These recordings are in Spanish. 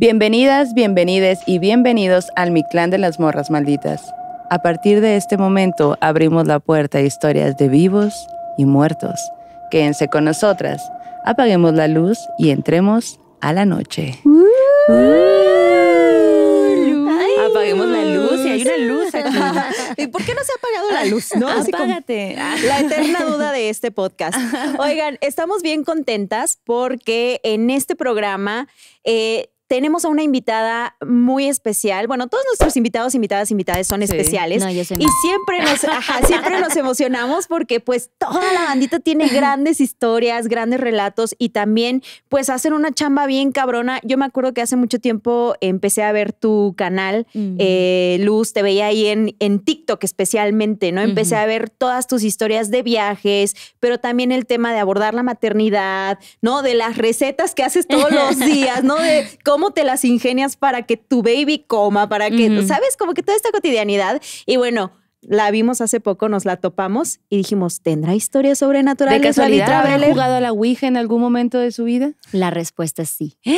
Bienvenidas, bienvenides y bienvenidos al Mi Clan de las Morras Malditas. A partir de este momento abrimos la puerta a historias de vivos y muertos. Quédense con nosotras, apaguemos la luz y entremos a la noche. apaguemos la luz y hay una luz aquí. ¿Y por qué no se ha apagado la luz? No, apágate. la eterna duda de este podcast. Oigan, estamos bien contentas porque en este programa eh, tenemos a una invitada muy especial. Bueno, todos nuestros invitados, invitadas, invitadas son especiales. y siempre nos, siempre nos emocionamos porque pues toda la bandita tiene grandes historias, grandes relatos y también pues hacen una chamba bien cabrona. Yo me acuerdo que hace mucho tiempo empecé a ver tu canal, mm. eh, Luz, te veía ahí en, en TikTok especialmente, ¿no? Empecé a ver todas tus historias de viajes, pero también el tema de abordar la maternidad, ¿no? De las recetas que haces todos los días, ¿no? De cómo cómo te las ingenias para que tu baby coma, para que, ¿sabes? Como que toda esta cotidianidad. Y bueno, la vimos hace poco, nos la topamos y dijimos, ¿tendrá historia sobrenatural? ¿De casualidad ha jugado a la Ouija en algún momento de su vida? La respuesta es sí. ¡Ah!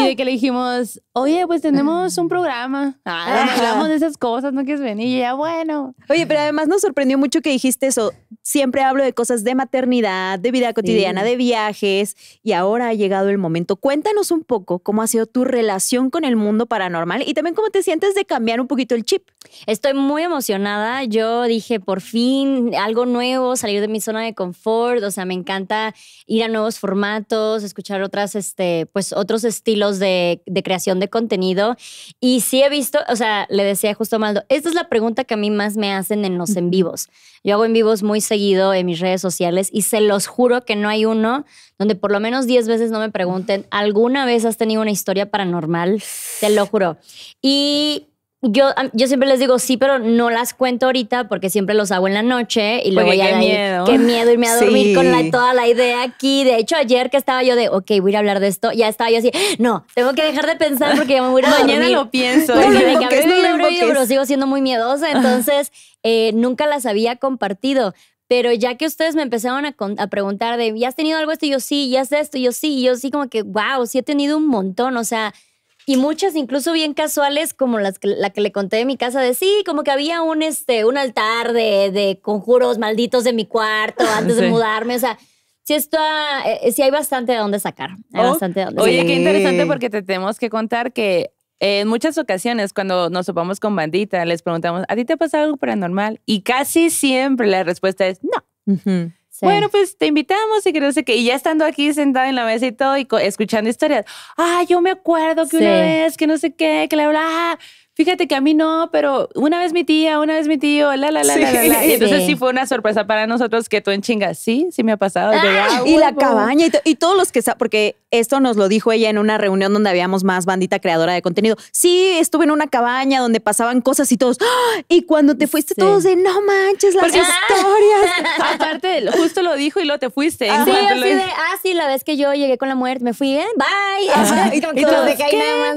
Y de que le dijimos, oye, pues tenemos un programa. Ah, hablamos de esas cosas, ¿no quieres venir? Y ya, bueno. Oye, pero además nos sorprendió mucho que dijiste eso. Siempre hablo de cosas de maternidad, de vida cotidiana, de viajes. Y ahora ha llegado el momento. Cuéntanos un poco cómo ha sido tu relación con el mundo paranormal y también cómo te sientes de cambiar un poquito el chip. Estoy muy emocionada. Yo dije, por fin, algo nuevo, salir de mi zona de confort. O sea, me encanta ir a nuevos formatos, escuchar otras, este, pues otros estilos de, creación de contenido. Y sí he visto, o sea, le decía justo Maldo, esta es la pregunta que a mí más me hacen en los en vivos. Yo hago en vivos muy seguido en mis redes sociales y se los juro que no hay uno donde por lo menos 10 veces no me pregunten, ¿alguna vez has tenido una historia paranormal? Te lo juro. Y yo, siempre les digo sí, pero no las cuento ahorita porque siempre los hago en la noche y luego ya qué, miedo. qué miedo irme a dormir con toda la idea aquí. De hecho, ayer que estaba yo de, ok, voy a ir a hablar de esto, ya estaba yo así, no, tengo que dejar de pensar porque ya me voy a ir a dormir. Mañana lo pienso. Porque pero sigo siendo muy miedosa, entonces eh, nunca las había compartido. Pero ya que ustedes me empezaron a, preguntar de, ¿ya has tenido algo esto? Y yo sí, ¿ya has esto? Y yo sí, y yo sí como que, wow, sí he tenido un montón, o sea y muchas incluso bien casuales como las que, la que le conté de mi casa de sí, como que había un, este, un altar de, de conjuros malditos de mi cuarto antes de mudarme, o sea, sí esto eh, eh, hay bastante de dónde sacar, bastante de dónde Oye, qué interesante porque te tenemos que contar que en muchas ocasiones cuando nos topamos con bandita les preguntamos, ¿a ti te pasa algo paranormal? Y casi siempre la respuesta es no. Bueno, pues te invitamos y que no sé qué. Y ya estando aquí sentada en la mesa y todo y escuchando historias. Ah, yo me acuerdo que una vez, que no sé qué, que le habla ah, Fíjate que a mí no, pero una vez mi tía, una vez mi tío, la, la, la, la, la, Y entonces sí. fue una sorpresa para nosotros que tú en chingas, sí, sí me ha pasado. y, ah, ah, la cabaña y, y, todos los que, porque esto nos lo dijo ella en una reunión donde habíamos más bandita creadora de contenido. Sí, estuve en una cabaña donde pasaban cosas y todos. ¡Ah! Y cuando te fuiste, todos de no manches, las historias. Ah. Aparte, justo lo dijo y luego te fuiste. Ah, sí, de, ah, sí, la vez que yo llegué con la muerte, me fui, ¿eh? Bye. Y, ¿Y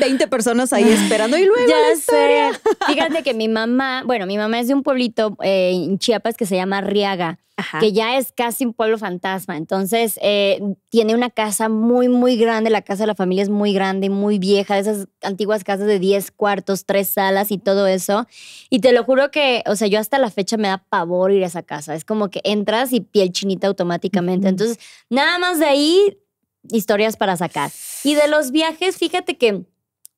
20 personas ahí esperando y luego. Ya sé. Fíjate que mi mamá, bueno, mi mamá es de un pueblito eh, en Chiapas que se llama Riaga que ya es casi un pueblo fantasma. Entonces, eh, tiene una casa muy, muy grande. La casa de la familia es muy grande, muy vieja, esas antiguas casas de 10 cuartos, tres salas y todo eso. Y te lo juro que, o sea, yo hasta la fecha me da pavor ir a esa casa. Es como que entras y piel chinita automáticamente. Entonces, nada más de ahí, historias para sacar. Y de los viajes, fíjate que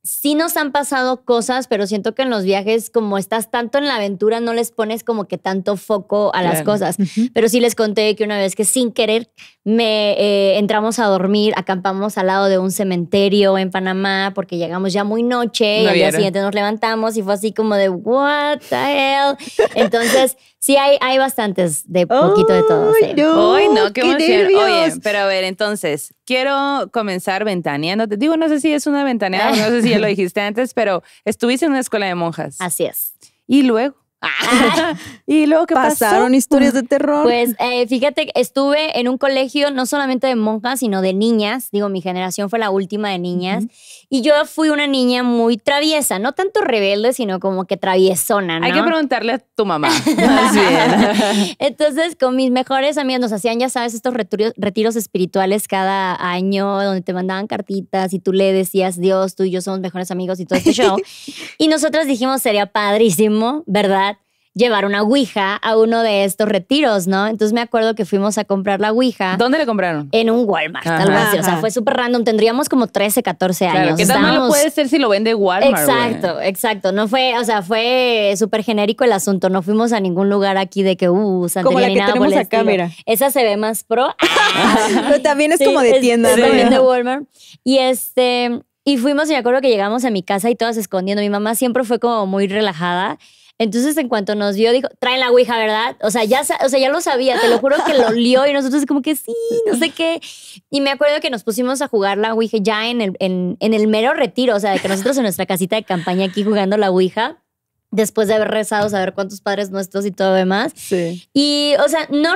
sí nos han pasado cosas, pero siento que en los viajes, como estás tanto en la aventura, no les pones como que tanto foco a las cosas. Pero sí les conté que una vez que sin querer me eh, entramos a dormir, acampamos al lado de un cementerio en Panamá porque llegamos ya muy noche y al día siguiente nos levantamos y fue así como de what the hell. Entonces, sí hay, hay bastantes de poquito de todo. no, qué, pero a ver, entonces, quiero comenzar ventaneando. Digo, no sé si es una ventaneada, no sé si lo dijiste antes, pero estuviste en una escuela de monjas. Así es. Y luego. Ah. y luego que pasaron historias de terror. Pues eh, fíjate, estuve en un colegio no solamente de monjas, sino de niñas. Digo, mi generación fue la última de niñas. Y yo fui una niña muy traviesa, no tanto rebelde, sino como que traviesona. Hay que preguntarle a tu mamá. Entonces, con mis mejores amigas nos hacían, ya sabes, estos retiros, retiros espirituales cada año, donde te mandaban cartitas y tú le decías, Dios, tú y yo somos mejores amigos y todo este show. y nosotras dijimos, sería padrísimo, ¿verdad? llevar una ouija a uno de estos retiros, ¿no? Entonces me acuerdo que fuimos a comprar la ouija. ¿Dónde le compraron? En un Walmart, tal vez, O sea, fue súper random. Tendríamos como 13, 14 años. Claro, ¿Qué tan puede ser si lo vende Walmart? Exacto, exacto. No fue, o sea, fue súper genérico el asunto. No fuimos a ningún lugar aquí de que, uh, Santa como la que tenemos acá, mira. Esa se ve más pro. Pero también es como de tienda, ¿no? Walmart. Y este, y fuimos y me acuerdo que llegamos a mi casa y todas escondiendo. Mi mamá siempre fue como muy relajada. Entonces, en cuanto nos vio, dijo, traen la Ouija, ¿verdad? O sea, ya, o sea, ya lo sabía, te lo juro que lo lió y nosotros como que sí, no sé qué. Y me acuerdo que nos pusimos a jugar la Ouija ya en el, el mero retiro, o sea, de que nosotros en nuestra casita de campaña aquí jugando la Ouija, después de haber rezado, saber cuántos padres nuestros y todo demás. Sí. Y, o sea, no,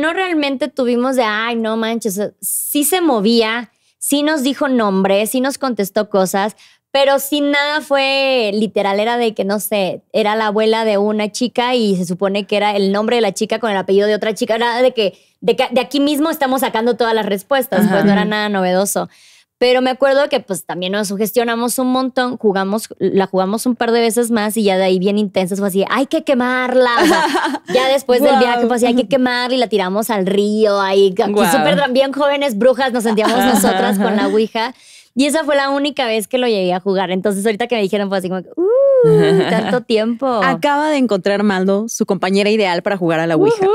no realmente tuvimos de, ay, no manches, sí se movía, sí nos dijo nombres, sí nos contestó cosas, pero sin nada fue literal, era de que no sé, era la abuela de una chica y se supone que era el nombre de la chica con el apellido de otra chica. Era de que de, aquí mismo estamos sacando todas las respuestas, pues no era nada novedoso. Pero me acuerdo que pues también nos sugestionamos un montón, jugamos, la jugamos un par de veces más y ya de ahí bien intensas fue así, hay que quemarla. ya después del viaje fue así, hay que quemarla y la tiramos al río, ahí súper bien jóvenes brujas nos sentíamos nosotras con la Ouija. Y esa fue la única vez que lo llegué a jugar. Entonces, ahorita que me dijeron, fue así como, ¡uh! Tanto tiempo. Acaba de encontrar Maldo su compañera ideal para jugar a la Ouija.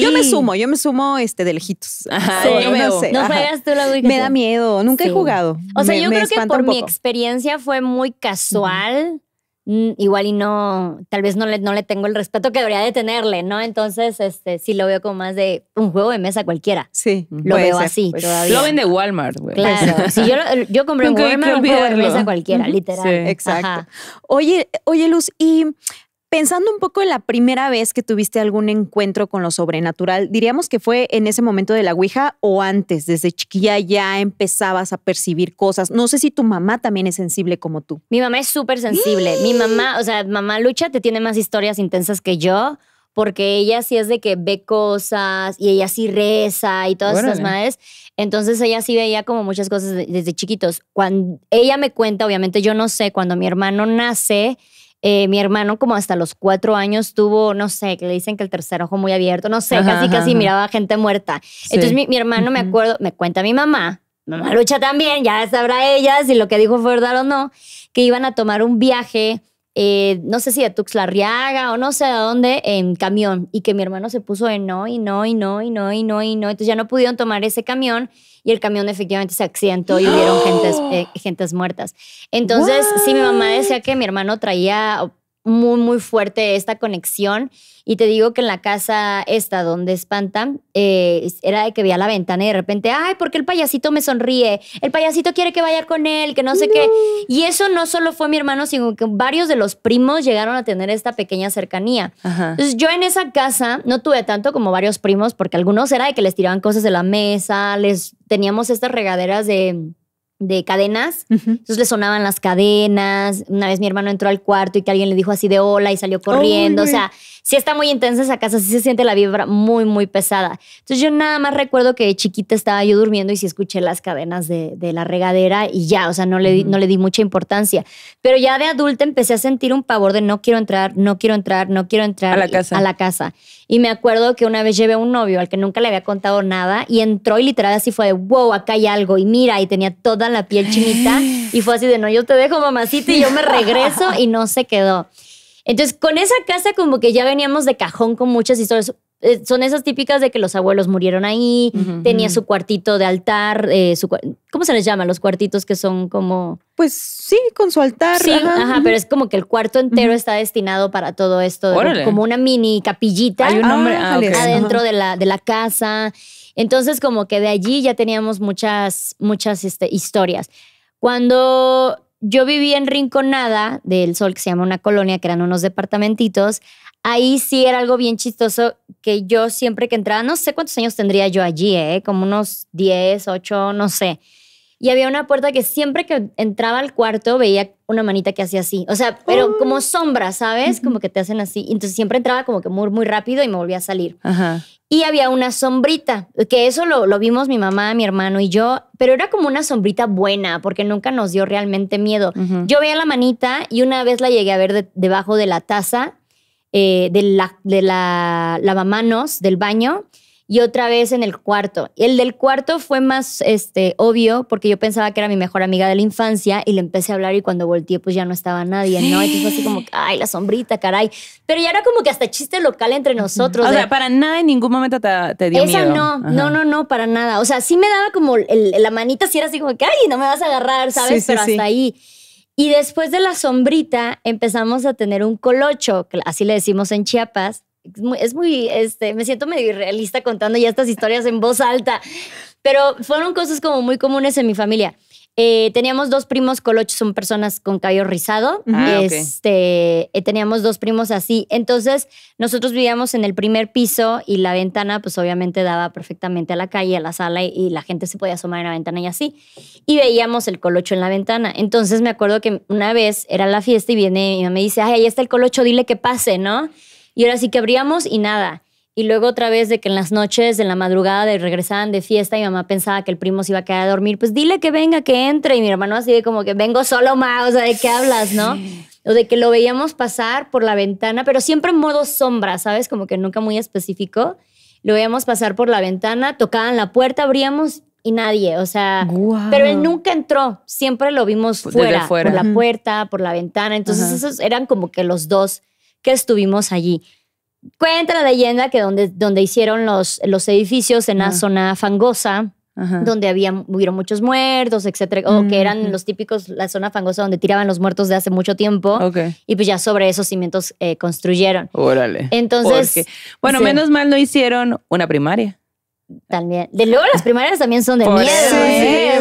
Yo me sumo, yo me sumo este, de lejitos. me, no, sé. no tú la Ouija. Me da miedo, nunca he jugado. O sea, yo creo que por mi experiencia fue muy casual. Mm, igual y no, tal vez no le, no le tengo el respeto que debería de tenerle, ¿no? Entonces, este, sí lo veo como más de un juego de mesa cualquiera. Sí. Lo veo así Lo Lo Walmart, güey. Claro. si yo, compré un juego de mesa cualquiera, literal. Sí, exacto. Oye, oye, Luz, y Pensando un poco en la primera vez que tuviste algún encuentro con lo sobrenatural, diríamos que fue en ese momento de la Ouija o antes, desde chiquilla ya empezabas a percibir cosas. No sé si tu mamá también es sensible como tú. Mi mamá es súper sensible. Mi mamá, o sea, mamá Lucha te tiene más historias intensas que yo, porque ella sí es de que ve cosas y ella sí reza y todas esas madres. Entonces ella sí veía como muchas cosas desde chiquitos. Cuando ella me cuenta, obviamente yo no sé, cuando mi hermano nace eh, mi hermano como hasta los cuatro años tuvo, no sé, que le dicen que el tercer ojo muy abierto, no sé, casi casi miraba gente muerta. Entonces mi, hermano, me acuerdo, me cuenta mi mamá, mamá lucha también, ya sabrá ella si lo que dijo fue verdad o no, que iban a tomar un viaje eh, no sé si de Tuxlarriaga o no sé de dónde, en camión. Y que mi hermano se puso de no, y no, y no, y no, y no, y no. Entonces ya no pudieron tomar ese camión y el camión efectivamente se accidentó y hubieron eh, gentes, muertas. Entonces, sí, mi mamá decía que mi hermano traía muy, muy fuerte esta conexión. Y te digo que en la casa esta donde espantan, eh, era de que veía la ventana y de repente, ay, porque el payasito me sonríe? El payasito quiere que vaya con él, que no sé qué. Y eso no solo fue mi hermano, sino que varios de los primos llegaron a tener esta pequeña cercanía. yo en esa casa no tuve tanto como varios primos, porque algunos era de que les tiraban cosas de la mesa, les teníamos estas regaderas de de cadenas. Entonces le sonaban las cadenas. Una vez mi hermano entró al cuarto y que alguien le dijo así de hola y salió corriendo. o sea, si está muy intensa esa casa, sí se siente la vibra muy, muy pesada. Entonces yo nada más recuerdo que chiquita estaba yo durmiendo y si escuché las cadenas de, de la regadera y ya, o sea, no le, no le di mucha importancia. Pero ya de adulta empecé a sentir un pavor de no quiero entrar, no quiero entrar, no quiero entrar A la casa. Y me acuerdo que una vez llevé a un novio al que nunca le había contado nada y entró y literal así fue de, wow, acá hay algo. Y mira, y tenía toda la piel chinita. Y fue así de, no, yo te dejo, mamacita, y yo me regreso y no se quedó. Entonces, con esa casa como que ya veníamos de cajón con muchas historias eh, son esas típicas de que los abuelos murieron ahí, tenía su cuartito de altar, eh, su, ¿cómo se les llama? Los cuartitos que son como... Pues sí, con su altar. Sí, ajá, pero es como que el cuarto entero está destinado para todo esto, como una mini capillita Hay un nombre? Ah, adentro de la, de la casa. Entonces como que de allí ya teníamos muchas, muchas este, historias. Cuando yo vivía en Rinconada del Sol, que se llama una colonia, que eran unos departamentitos, ahí sí era algo bien chistoso que yo siempre que entraba, no sé cuántos años tendría yo allí, ¿eh? como unos 10, 8, no sé. Y había una puerta que siempre que entraba al cuarto veía una manita que hacía así. O sea, pero oh. como sombra, ¿sabes? Como que te hacen así. Entonces siempre entraba como que muy, muy rápido y me volvía a salir. Y había una sombrita, que eso lo, lo, vimos mi mamá, mi hermano y yo, pero era como una sombrita buena, porque nunca nos dio realmente miedo. Yo veía la manita y una vez la llegué a ver debajo de la taza eh, de, la, de la lavamanos del baño y otra vez en el cuarto. El del cuarto fue más este, obvio porque yo pensaba que era mi mejor amiga de la infancia y le empecé a hablar y cuando volteé pues ya no estaba nadie, ¿no? Entonces fue así como, ay, la sombrita, caray. Pero ya era como que hasta chiste local entre nosotros. O sea, para nada en ningún momento te, dio Esa no, no, no, no, para nada. O sea, sí me daba como la manita, si era así como que, ay, no me vas a agarrar, ¿sabes? Pero hasta ahí. Y después de la sombrita empezamos a tener un colocho, que así le decimos en Chiapas. Es muy, este, me siento medio irrealista contando ya estas historias en voz alta, pero fueron cosas como muy comunes en mi familia. Eh, teníamos dos primos, colochos, son personas con cabello rizado. Ah, este, eh, teníamos dos primos así. Entonces, nosotros vivíamos en el primer piso y la ventana, pues obviamente daba perfectamente a la calle, a la sala y, la gente se podía asomar en la ventana y así. Y veíamos el Colocho en la ventana. Entonces, me acuerdo que una vez era la fiesta y viene y me dice, ay, ahí está el Colocho, dile que pase, ¿no? Y ahora sí que abríamos y nada. Y luego otra vez de que en las noches, en la madrugada, de regresaban de fiesta, y mamá pensaba que el primo se iba a quedar a dormir. Pues dile que venga, que entre. Y mi hermano así de como que vengo solo, ma. O sea, ¿de qué hablas, no? O de que lo veíamos pasar por la ventana, pero siempre en modo sombra, ¿sabes? Como que nunca muy específico. Lo veíamos pasar por la ventana, tocaban la puerta, abríamos y nadie, o sea, pero él nunca entró, siempre lo vimos fuera, fuera. por la puerta, por la ventana, entonces esos eran como que los dos que estuvimos allí. Cuenta la leyenda que donde, donde hicieron los, los edificios en la zona fangosa, donde había, hubieron muchos muertos, etcétera, o que eran los típicos, la zona fangosa donde tiraban los muertos de hace mucho tiempo. Y pues ya sobre esos cimientos eh, construyeron. Órale. Entonces. bueno, menos mal no hicieron una primaria también. De luego las primarias también son de miedo. ¿eh?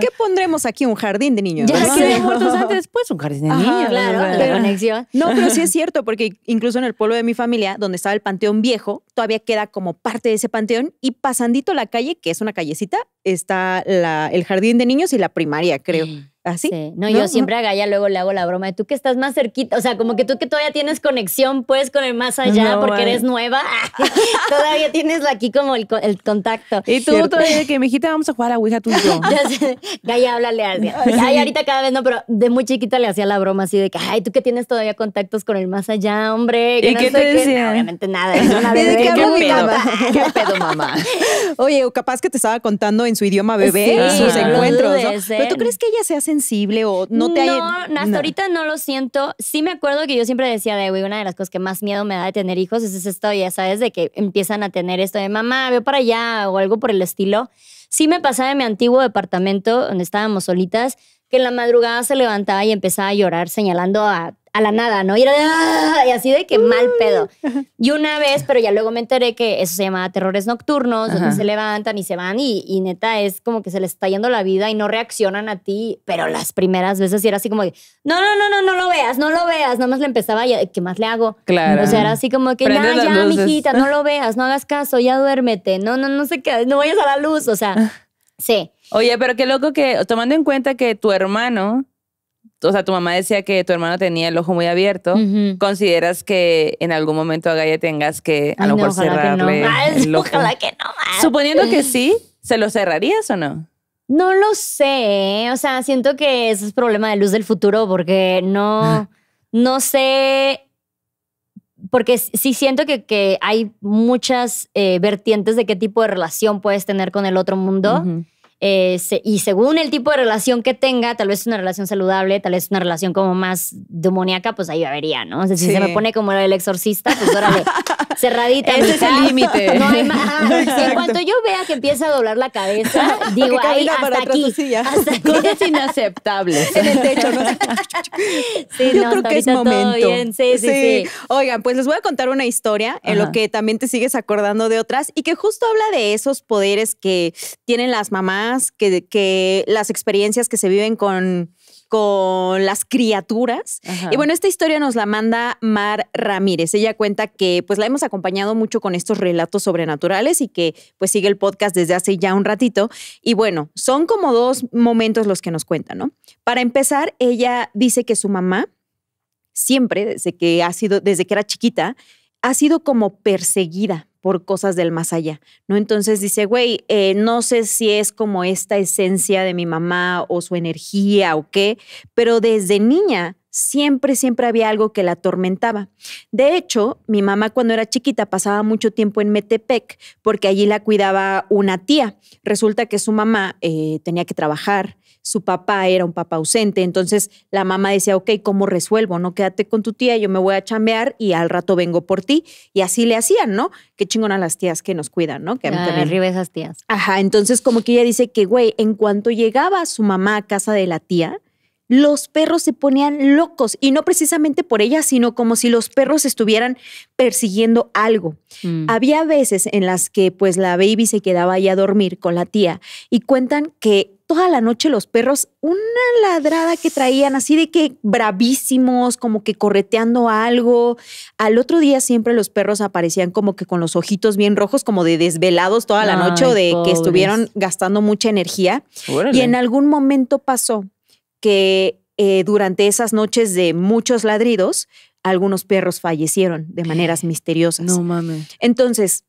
¿Qué pondremos aquí? ¿Un jardín de niños? Ya muertos antes, pues un jardín de niños. Claro, No, pero sí es cierto, porque incluso en el pueblo de mi familia, donde estaba el panteón viejo, todavía queda como parte de ese panteón y pasandito la calle, que es una callecita, está el jardín de niños y la primaria, creo así. Sí. No, yo siempre a Gaya luego le hago la broma de tú que estás más cerquita, o sea, como que tú que todavía tienes conexión pues con el más allá porque eres nueva, todavía tienes aquí como el, contacto. Y tú todavía que, mijita, vamos a jugar a Ouija tú y yo. Gaia, háblale a Ay, ahorita cada vez no, pero de muy chiquita le hacía la broma así de que, ay, tú que tienes todavía contactos con el más allá, hombre. ¿Y qué te decía? obviamente nada, es una bebé. ¿Qué, pedo? mamá? Oye, capaz que te estaba contando en su idioma bebé sus encuentros, Pero tú crees que ella se hace sensible o no te No, hasta ahorita no lo siento. Sí me acuerdo que yo siempre decía de, güey, una de las cosas que más miedo me da de tener hijos es esto, ya sabes, de que empiezan a tener esto de mamá, veo para allá o algo por el estilo. Sí me pasaba en mi antiguo departamento donde estábamos solitas, que en la madrugada se levantaba y empezaba a llorar señalando a a la nada, ¿no? Y, era, ah", y así de que mal pedo. Y una vez, pero ya luego me enteré que eso se llama terrores nocturnos, donde se levantan y se van y, neta es como que se les está yendo la vida y no reaccionan a ti, pero las primeras veces era así como que, no, no, no, no, no lo veas, no lo veas, nada más le empezaba, ¿qué más le hago? Claro. O sea, era así como que, ya, ya, mijita, no lo veas, no hagas caso, ya duérmete, no, no, no sé qué, no vayas a la luz, o sea, sí. Oye, pero qué loco que, tomando en cuenta que tu hermano o sea, tu mamá decía que tu hermano tenía el ojo muy abierto, ¿consideras que en algún momento a Gaia tengas que a lo mejor cerrarle el ojo? Ojalá que no más. Suponiendo que sí, ¿se lo cerrarías o no? No lo sé, ¿eh? o sea, siento que eso es problema de luz del futuro porque no, no sé porque sí siento que, que hay muchas eh, vertientes de qué tipo de relación puedes tener con el otro mundo. Eh, y según el tipo de relación que tenga, tal vez una relación saludable, tal vez una relación como más demoníaca, pues ahí vería, ¿no? si se me pone como el exorcista, pues órale, cerradita. Ese es el límite. No hay más. En cuanto yo vea que empieza a doblar la cabeza, digo, ahí, hasta aquí, inaceptable en el techo, sí, yo creo que es momento. Sí, sí, sí, Oigan, pues les voy a contar una historia en lo que también te sigues acordando de otras y que justo habla de esos poderes que tienen las mamás que, las experiencias que se viven con, con las criaturas. Y bueno, esta historia nos la manda Mar Ramírez. Ella cuenta que pues la hemos acompañado mucho con estos relatos sobrenaturales y que pues sigue el podcast desde hace ya un ratito. Y bueno, son como dos momentos los que nos cuentan, ¿no? Para empezar, ella dice que su mamá siempre, desde que ha sido, desde que era chiquita, ha sido como perseguida por cosas del más allá, ¿no? Entonces dice, güey, eh, no sé si es como esta esencia de mi mamá o su energía o qué, pero desde niña siempre, siempre había algo que la atormentaba. De hecho, mi mamá cuando era chiquita pasaba mucho tiempo en Metepec porque allí la cuidaba una tía. Resulta que su mamá eh, tenía que trabajar, su papá era un papá ausente, entonces la mamá decía, ok, ¿cómo resuelvo? No, quédate con tu tía, yo me voy a chambear y al rato vengo por ti. Y así le hacían, ¿no? Qué a las tías que nos cuidan, ¿no? Que ah, también... arriba esas tías. Ajá, entonces como que ella dice que, güey, en cuanto llegaba su mamá a casa de la tía, los perros se ponían locos y no precisamente por ella, sino como si los perros estuvieran persiguiendo algo. Mm. Había veces en las que pues la baby se quedaba ahí a dormir con la tía y cuentan que toda la noche los perros una ladrada que traían así de que bravísimos, como que correteando algo. Al otro día siempre los perros aparecían como que con los ojitos bien rojos, como de desvelados toda la noche de que estuvieron gastando mucha energía. Y en algún momento pasó que eh, durante esas noches de muchos ladridos, algunos perros fallecieron de maneras misteriosas. No mames. Entonces,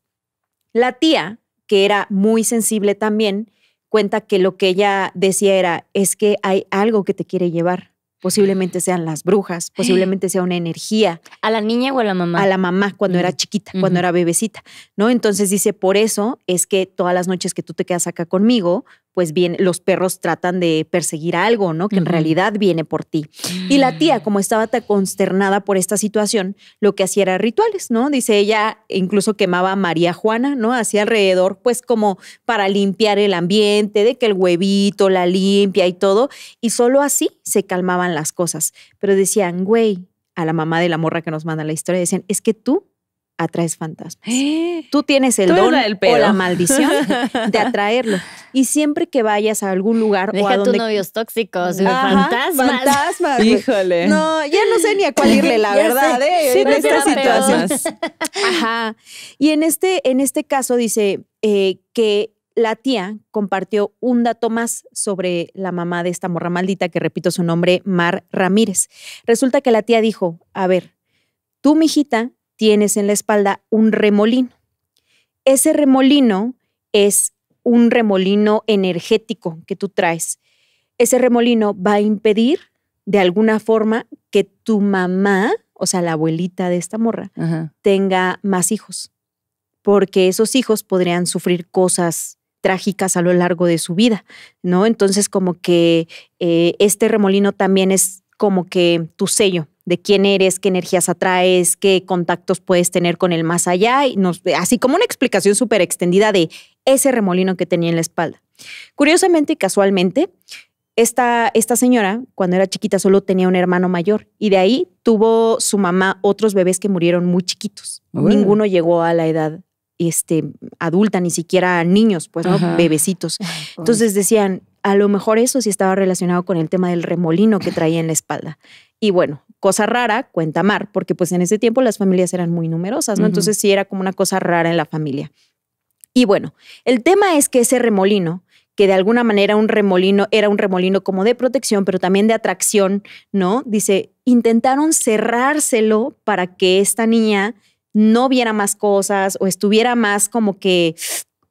la tía, que era muy sensible también, cuenta que lo que ella decía era, es que hay algo que te quiere llevar. Posiblemente sean las brujas, posiblemente sea una energía. ¿A la niña o a la mamá? A la mamá cuando era mm, chiquita, cuando era bebecita, ¿no? Entonces dice, por eso es que todas las noches que tú te quedas acá conmigo, pues bien, los perros tratan de perseguir algo, ¿no? Que en realidad viene por ti. Y la tía, como estaba tan consternada por esta situación, lo que hacía era rituales, ¿no? Dice ella, incluso quemaba a María Juana, ¿no? Hacía alrededor, pues como para limpiar el ambiente, de que el huevito la limpia y todo. Y solo así se calmaban las cosas. Pero decían, güey, a la mamá de la morra que nos manda la historia, decían, es que tú atraes fantasmas. Tú tienes el don o la maldición de atraerlo. Y siempre que vayas a algún lugar Deja o a donde... tus novios tóxicos, Ajá, fantasmas. Híjole. No, ya no sé ni a cuál irle, la verdad, ¿eh? Ajá. Y en este, en este caso dice eh, que la tía compartió un dato más sobre la mamá de esta morra maldita, que repito su nombre, Mar Ramírez. Resulta que la tía dijo, a ver, tú, mijita, tienes en la espalda un remolino. Ese remolino es un remolino energético que tú traes. Ese remolino va a impedir de alguna forma que tu mamá, o sea, la abuelita de esta morra, tenga más hijos, porque esos hijos podrían sufrir cosas trágicas a lo largo de su vida, ¿no? Entonces como que eh, este remolino también es como que tu sello, de quién eres, qué energías atraes, qué contactos puedes tener con el más allá, y así como una explicación súper extendida de ese remolino que tenía en la espalda. Curiosamente y casualmente, esta, esta señora, cuando era chiquita, solo tenía un hermano mayor y de ahí tuvo su mamá otros bebés que murieron muy chiquitos. Ninguno llegó a la edad este, adulta, ni siquiera niños, pues, ¿no? Bebecitos. Entonces decían, a lo mejor eso sí estaba relacionado con el tema del remolino que traía en la espalda. Y bueno, cosa rara, cuenta Mar, porque pues en ese tiempo las familias eran muy numerosas, ¿no? Entonces sí era como una cosa rara en la familia. Y bueno, el tema es que ese remolino, que de alguna manera un remolino era un remolino como de protección, pero también de atracción, ¿no? Dice, intentaron cerrárselo para que esta niña no viera más cosas o estuviera más como que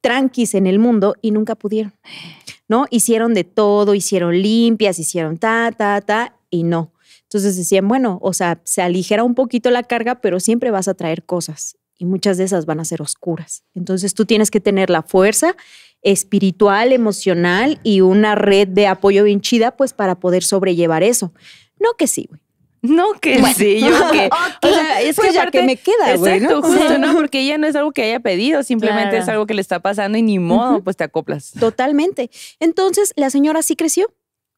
tranquis en el mundo y nunca pudieron, ¿no? Hicieron de todo, hicieron limpias, hicieron ta, ta, ta y no. Entonces decían, bueno, o sea, se aligera un poquito la carga, pero siempre vas a traer cosas y muchas de esas van a ser oscuras. Entonces tú tienes que tener la fuerza espiritual, emocional y una red de apoyo bien chida, pues para poder sobrellevar eso. No que sí, güey. No, que sí, yo que. es que, ya que me queda, güey. Exacto, ¿no? Porque ella no es algo que haya pedido, simplemente es algo que le está pasando y ni modo, pues te acoplas. Totalmente. Entonces, la señora sí creció.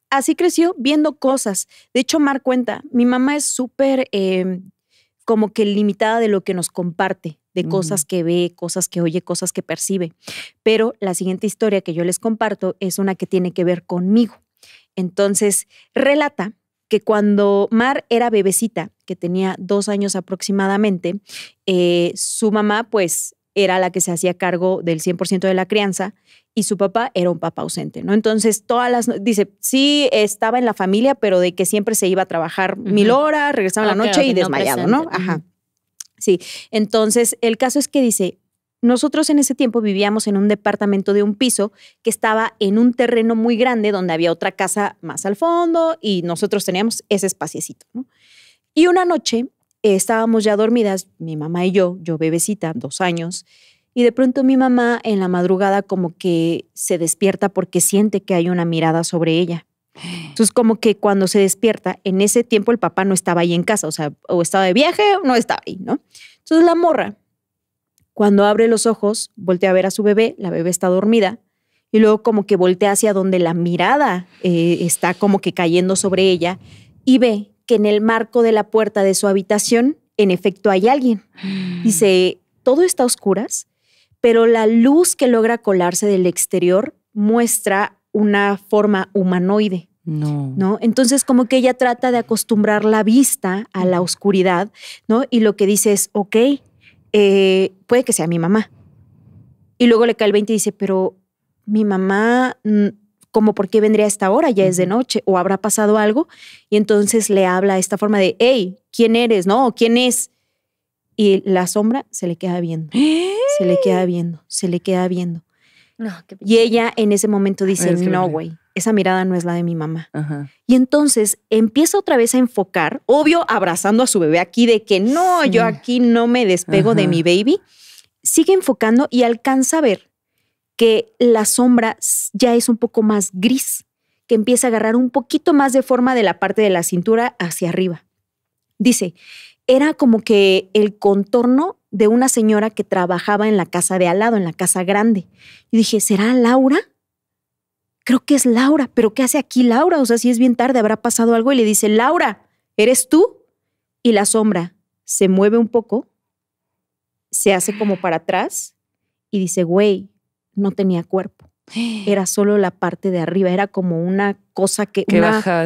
Así creció viendo cosas. De hecho, Mar cuenta, mi mamá es súper em, como que limitada de lo que nos comparte, de cosas que ve, cosas que oye, cosas que percibe. Pero la siguiente historia que yo les comparto es una que tiene que ver conmigo. Entonces, relata que cuando Mar era bebecita, que tenía dos años aproximadamente, eh, su mamá pues era la que se hacía cargo del 100% de la crianza y su papá era un papá ausente, ¿no? Entonces, todas las, dice, sí estaba en la familia, pero de que siempre se iba a trabajar mil horas, regresaba la noche y desmayado, ¿no? Ajá. Sí, entonces el caso es que dice, nosotros en ese tiempo vivíamos en un departamento de un piso que estaba en un terreno muy grande donde había otra casa más al fondo y nosotros teníamos ese espaciecito, ¿no? Y una noche estábamos ya dormidas, mi mamá y yo, yo bebecita, dos años, y de pronto mi mamá en la madrugada como que se despierta porque siente que hay una mirada sobre ella. Entonces como que cuando se despierta, en ese tiempo el papá no estaba ahí en casa, o sea, o estaba de viaje o no estaba ahí, ¿no? Entonces la morra, cuando abre los ojos, voltea a ver a su bebé, la bebé está dormida, y luego como que voltea hacia donde la mirada eh, está como que cayendo sobre ella y ve que en el marco de la puerta de su habitación, en efecto, hay alguien. Mm. Dice, todo está a oscuras, pero la luz que logra colarse del exterior muestra una forma humanoide. No. no. Entonces, como que ella trata de acostumbrar la vista a la oscuridad, ¿no? Y lo que dice es, ok, eh, puede que sea mi mamá. Y luego le cae el 20 y dice, pero mi mamá como por qué vendría a esta hora, ya es de noche, o habrá pasado algo, y entonces le habla esta forma de, hey, ¿quién eres? ¿No? ¿Quién es? Y la sombra se le queda viendo, se le queda viendo, se le queda viendo. y ella en ese momento ah, dice, no, güey, esa mirada no es la de mi mamá. Y entonces empieza otra vez a enfocar, obvio, abrazando a su bebé aquí de que no, yo aquí no me despego de mi baby. Sigue enfocando y alcanza a ver que la sombra ya es un poco más gris, que empieza a agarrar un poquito más de forma de la parte de la cintura hacia arriba. Dice, era como que el contorno de una señora que trabajaba en la casa de al lado, en la casa grande. Y dije, ¿será Laura? Creo que es Laura, pero ¿qué hace aquí Laura? O sea, si es bien tarde, habrá pasado algo y le dice, Laura, ¿eres tú? Y la sombra se mueve un poco, se hace como para atrás y dice, güey, no tenía cuerpo. Era solo la parte de arriba, era como una cosa que,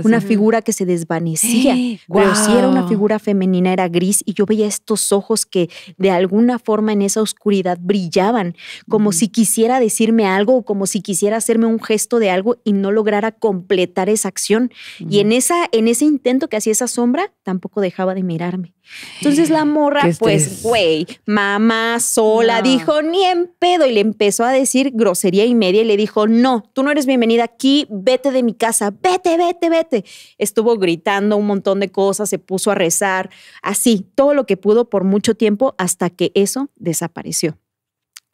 una, figura que se desvanecía. ¡Eh, si era una figura femenina, era gris y yo veía estos ojos que de alguna forma en esa oscuridad brillaban, como mm. si quisiera decirme algo o como si quisiera hacerme un gesto de algo y no lograra completar esa acción. Y en, esa, en ese intento que hacía esa sombra, tampoco dejaba de mirarme. Entonces la eh, morra, pues, güey, mamá sola, dijo, ni en pedo, y le empezó a decir grosería y media y le dijo, no, tú no eres bienvenida aquí, vete de mi casa vete, vete, vete. Estuvo gritando un montón de cosas, se puso a rezar, así, todo lo que pudo por mucho tiempo hasta que eso desapareció.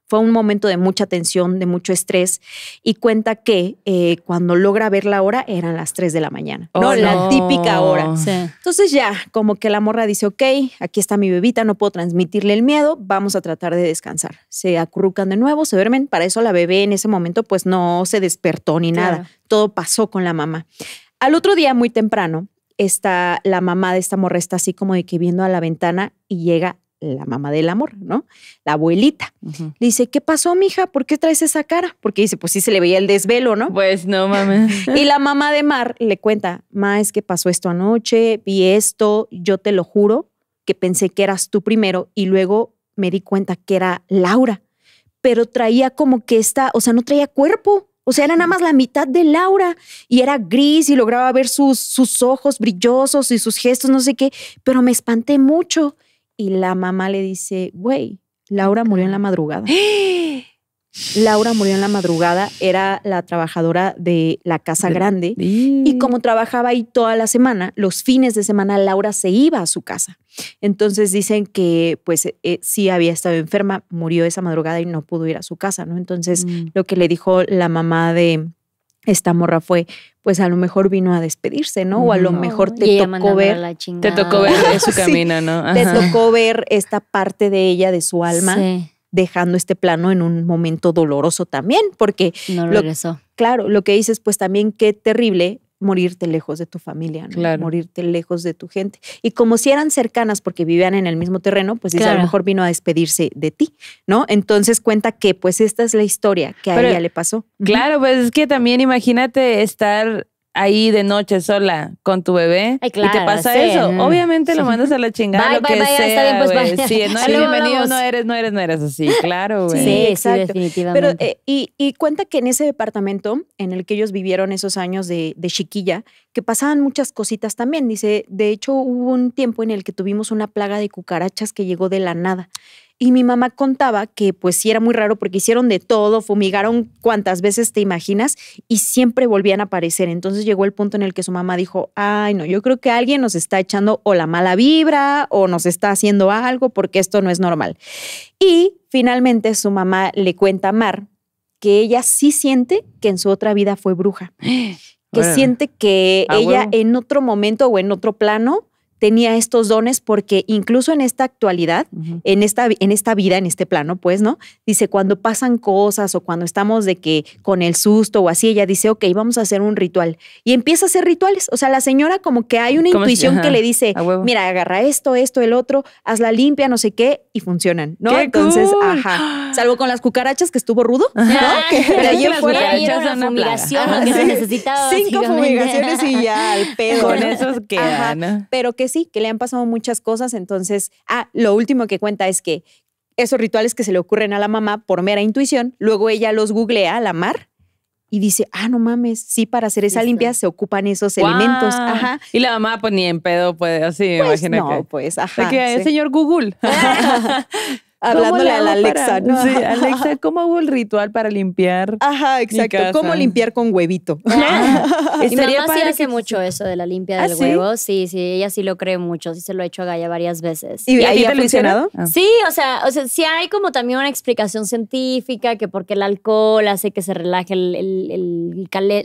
Fue un momento de mucha tensión, de mucho estrés y cuenta que eh, cuando logra ver la hora eran las 3 de la mañana, ¿no? Oh, la típica hora. Entonces ya, como que la morra dice, ok, aquí está mi bebita, no puedo transmitirle el miedo, vamos a tratar de descansar. Se acurrucan de nuevo, se duermen, para eso la bebé en ese momento pues no se despertó ni nada, todo pasó con la mamá. Al otro día, muy temprano, está la mamá de esta morra, está así como de que viendo a la ventana y llega la mamá del amor, ¿no? La abuelita. Le dice, ¿qué pasó, mija? ¿Por qué traes esa cara? Porque dice, pues sí se le veía el desvelo, ¿no? Pues no mami. y la mamá de Mar le cuenta, Ma, es que pasó esto anoche, vi esto, yo te lo juro, que pensé que eras tú primero y luego me di cuenta que era Laura, pero traía como que esta, o sea, no traía cuerpo. O sea, era nada más la mitad de Laura y era gris y lograba ver sus, sus ojos brillosos y sus gestos, no sé qué, pero me espanté mucho y la mamá le dice, güey, Laura murió en la madrugada. ¡Eh! Laura murió en la madrugada, era la trabajadora de la casa grande y como trabajaba ahí toda la semana, los fines de semana Laura se iba a su casa. Entonces dicen que pues eh, eh, sí había estado enferma, murió esa madrugada y no pudo ir a su casa, ¿no? Entonces mm. lo que le dijo la mamá de, esta morra fue, pues a lo mejor vino a despedirse, ¿no? O a lo mejor te tocó ver. te tocó ver su camino, ¿no? Te tocó ver esta parte de ella, de su alma, dejando este plano en un momento doloroso también, porque. No regresó. claro, lo que dices, pues también qué terrible morirte lejos de tu familia, morirte lejos de tu gente. Y como si eran cercanas porque vivían en el mismo terreno, pues a lo mejor vino a despedirse de ti, ¿no? Entonces cuenta que pues esta es la historia que a ella le pasó. Claro, pues es que también imagínate estar ahí de noche sola con tu bebé claro, y te pasa eso, mm. obviamente lo mandas a la chingada. lo que sea, no eres no eres, no eres, así, claro, güey. Sí, exacto. definitivamente. Pero, eh, y, y, cuenta que en ese departamento en el que ellos vivieron esos años de, de chiquilla, que pasaban muchas cositas también. Dice, de hecho, hubo un tiempo en el que tuvimos una plaga de cucarachas que llegó de la nada. Y mi mamá contaba que pues sí era muy raro porque hicieron de todo, fumigaron cuantas veces te imaginas y siempre volvían a aparecer. Entonces llegó el punto en el que su mamá dijo, ay no, yo creo que alguien nos está echando o la mala vibra o nos está haciendo algo porque esto no es normal. Y finalmente su mamá le cuenta a Mar que ella sí siente que en su otra vida fue bruja, que siente que ah, ella en otro momento o en otro plano tenía estos dones porque incluso en esta actualidad, en, esta, en esta vida, en este plano, pues, ¿no? Dice, cuando pasan cosas o cuando estamos de que con el susto o así, ella dice, ok, vamos a hacer un ritual. Y empieza a hacer rituales. O sea, la señora como que hay una intuición que le dice, mira, agarra esto, esto, el otro, hazla limpia, no sé qué, y funcionan, ¿no? Entonces, ajá. Salvo con las cucarachas que estuvo rudo, ¿no? pero ayer fuera una fumigación, Cinco fumigaciones y ya al pedo. Con esos quedan. Pero que que le han pasado muchas cosas. Entonces, ah, lo último que cuenta es que esos rituales que se le ocurren a la mamá por mera intuición, luego ella los googlea a la mar y dice, ah, no mames, sí, para hacer esa limpia se ocupan esos elementos. Ajá. Y la mamá, pues ni en pedo puede, así, pues, No, pues, ajá. Que, Señor Google. Hablándole a la Alexa. ¿no? Sí, Alexa, ¿cómo hago el ritual para limpiar? Ajá, exacto. ¿Cómo limpiar con huevito? mi mamá sí hace mucho eso de la limpia ¿Ah, del huevo. ¿sí? sí, ella sí lo cree mucho. Sí se lo ha hecho a Gaia varias veces. ¿Y, ¿Y ha funcionado? Ah. Ah. Sí, o sea, o sea, sí hay como también una explicación científica que porque el alcohol hace que se relaje el, eh,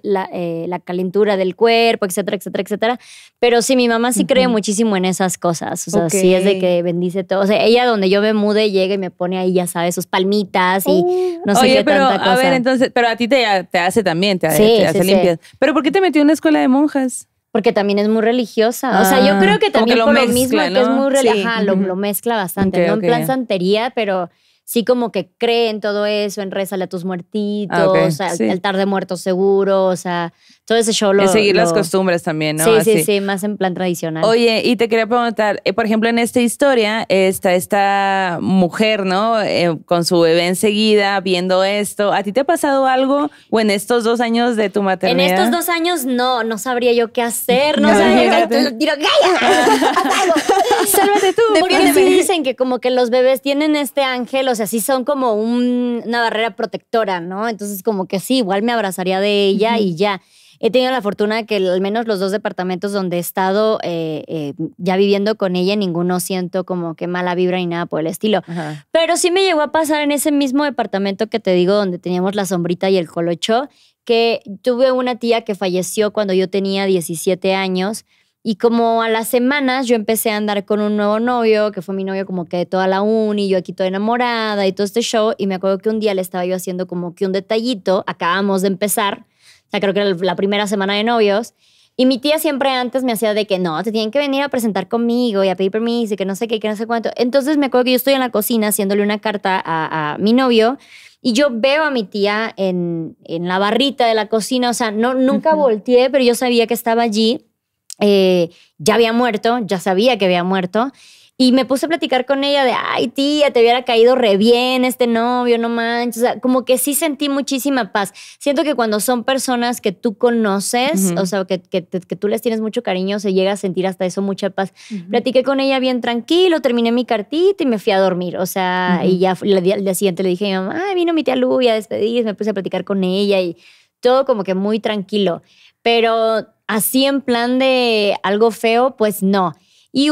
la, calentura del cuerpo, etcétera, etcétera, etcétera. Pero sí, mi mamá sí cree muchísimo en esas cosas. O sea, sí es de que bendice todo. O sea, ella donde yo me mude, llega y me pone ahí, ya sabes, sus palmitas y no sé qué tanta cosa. A ver, entonces, pero a ti te, hace también, te, hace limpias. Pero ¿por qué te metió en una escuela de monjas? Porque también es muy religiosa. o sea, yo ah, creo que también por lo mismo que es muy religiosa, lo, lo, mezcla bastante. no en plan santería, pero sí como que cree en todo eso, en rezale a tus muertitos, ah, al altar de muertos seguros, o sea, todo ese show lo. Es seguir las costumbres también, ¿no? Sí, sí, sí, más en plan tradicional. Oye, y te quería preguntar, eh, por ejemplo, en esta historia está esta mujer, ¿no? Eh, con su bebé enseguida, viendo esto. ¿A ti te ha pasado algo o en estos dos años de tu maternidad? En estos dos años no, no sabría yo qué hacer, no, sabría. Tiro, ¡Sálvate tú! Porque sí dicen que como que los bebés tienen este ángel, o sea, sí son como una barrera protectora, ¿no? Entonces, como que sí, igual me abrazaría de ella y ya he tenido la fortuna de que al menos los dos departamentos donde he estado eh, eh, ya viviendo con ella, ninguno siento como que mala vibra ni nada por el estilo. Pero sí me llegó a pasar en ese mismo departamento que te digo, donde teníamos la sombrita y el colocho, que tuve una tía que falleció cuando yo tenía 17 años. Y como a las semanas yo empecé a andar con un nuevo novio, que fue mi novio como que de toda la uni, yo aquí toda enamorada y todo este show. Y me acuerdo que un día le estaba yo haciendo como que un detallito, acabamos de empezar, sea, creo que era la primera semana de novios. Y mi tía siempre antes me hacía de que no, te tienen que venir a presentar conmigo y a pedir permiso y que no sé qué, que no sé cuánto. Entonces me acuerdo que yo estoy en la cocina haciéndole una carta a, mi novio y yo veo a mi tía en, en, la barrita de la cocina. O sea, no, nunca volteé, pero yo sabía que estaba allí. Eh, ya había muerto, ya sabía que había muerto. Y me puse a platicar con ella de, ay tía, te hubiera caído re bien este novio, no manches. O sea, como que sí sentí muchísima paz. Siento que cuando son personas que tú conoces, o sea, que, que, tú les tienes mucho cariño, se llega a sentir hasta eso mucha paz. Platiqué con ella bien tranquilo, terminé mi cartita y me fui a dormir. O sea, y ya al día, siguiente le dije mamá, ay, vino mi tía Lu, a despedir, me puse a platicar con ella y todo como que muy tranquilo. Pero así en plan de algo feo, pues no. Y,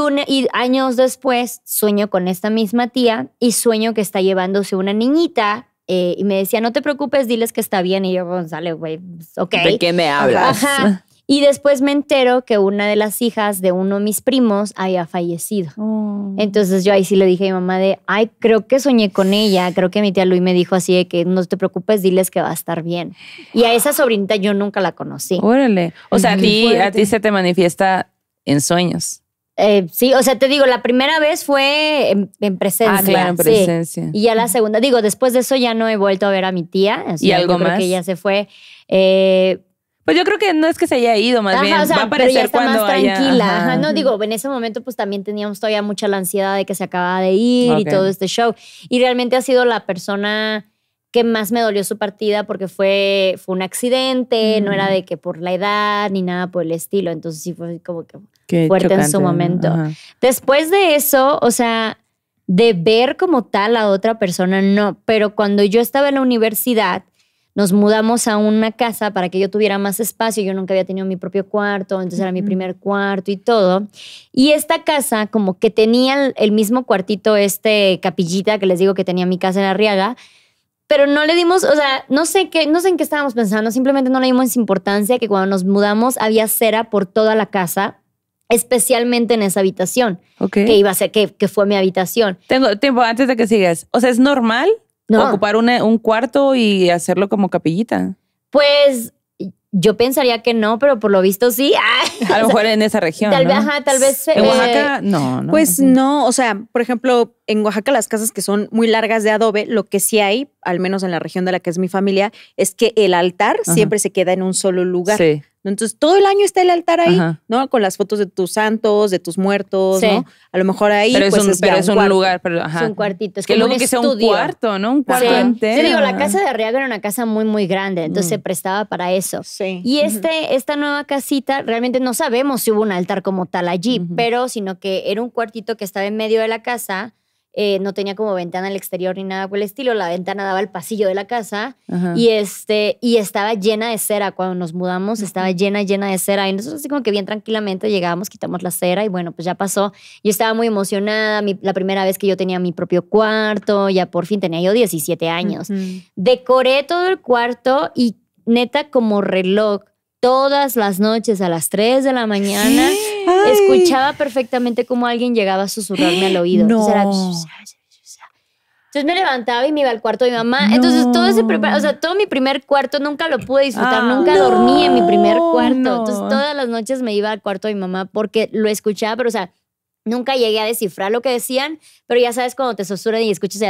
años después sueño con esta misma tía y sueño que está llevándose una niñita eh, y me decía, no te preocupes, diles que está bien. Y yo, Gonzalo, pues, güey, pues, ok. ¿De qué me hablas? Ajá. Y después me entero que una de las hijas de uno de mis primos había fallecido. Oh. Entonces yo ahí sí le dije a mi mamá de, ay, creo que soñé con ella. Creo que mi tía Luis me dijo así de que no te preocupes, diles que va a estar bien. Y a esa sobrinita yo nunca la conocí. Órale. O sea, a ti, a ti se te manifiesta en sueños. Eh, sí, o sea, te digo, la primera vez fue en, presencia. Ah, en presencia. Y ya la segunda, digo, después de eso ya no he vuelto a ver a mi tía. ¿Y algo creo que ya se fue. Eh, pues yo creo que no es que se haya ido, más bien o sea, va a aparecer más tranquila. no digo, en ese momento pues también teníamos todavía mucha la ansiedad de que se acababa de ir y todo este show. Y realmente ha sido la persona que más me dolió su partida porque fue, fue un accidente, no era mm. de que por la edad ni nada por el estilo, entonces sí fue como que fuerte en su momento. Después de eso, o sea, de ver como tal a otra persona, no, pero cuando yo estaba en la universidad, nos mudamos a una casa para que yo tuviera más espacio, yo nunca había tenido mi propio cuarto, entonces era mi primer cuarto y todo. Y esta casa como que tenía el mismo cuartito, este capillita que les digo que tenía mi casa en Arriaga, pero no le dimos, o sea, no sé qué, no sé en qué estábamos pensando, simplemente no le dimos importancia que cuando nos mudamos había cera por toda la casa, especialmente en esa habitación. Ok. Que iba a ser, que, fue mi habitación. Tengo tiempo antes de que sigas. O sea, ¿es normal ocupar un cuarto y hacerlo como capillita? Pues yo pensaría que no, pero por lo visto sí. a lo mejor en esa región. Tal, ajá, tal vez. En eh, Oaxaca, no, no. Pues no, o sea, por ejemplo, en Oaxaca las casas que son muy largas de adobe, lo que sí hay, al menos en la región de la que es mi familia, es que el altar siempre se queda en un solo lugar. Sí. Entonces, todo el año está el altar ahí, ¿no? Con las fotos de tus santos, de tus muertos, ¿no? A lo mejor ahí. Pero es pues, un, un lugar, pero, ajá. Es un cuartito. Es que que sea un cuarto, ¿no? Un cuarto sí. digo, la casa de Arriaga era una casa muy, muy grande, entonces mm. se prestaba para eso. Sí. Y este, esta nueva casita, realmente no sabemos si hubo un altar como tal allí, pero sino que era un cuartito que estaba en medio de la casa eh, no tenía como ventana al exterior ni nada por el estilo, la ventana daba al pasillo de la casa y, este, y estaba llena de cera cuando nos mudamos, estaba llena, llena de cera y nosotros así como que bien tranquilamente llegábamos, quitamos la cera y bueno, pues ya pasó. Yo estaba muy emocionada, la primera vez que yo tenía mi propio cuarto, ya por fin tenía yo 17 años. Decoré todo el cuarto y neta como reloj todas las noches a las 3 de la mañana escuchaba perfectamente cómo alguien llegaba a susurrarme al oído. Entonces, era, entonces me levantaba y me iba al cuarto de mi mamá. Entonces todo ese o sea, todo mi primer cuarto nunca lo pude disfrutar, nunca ah, dormí en mi primer cuarto. Entonces todas las noches me iba al cuarto de mi mamá porque lo escuchaba, pero o sea, nunca llegué a descifrar lo que decían, pero ya sabes cuando te susurran y escuchas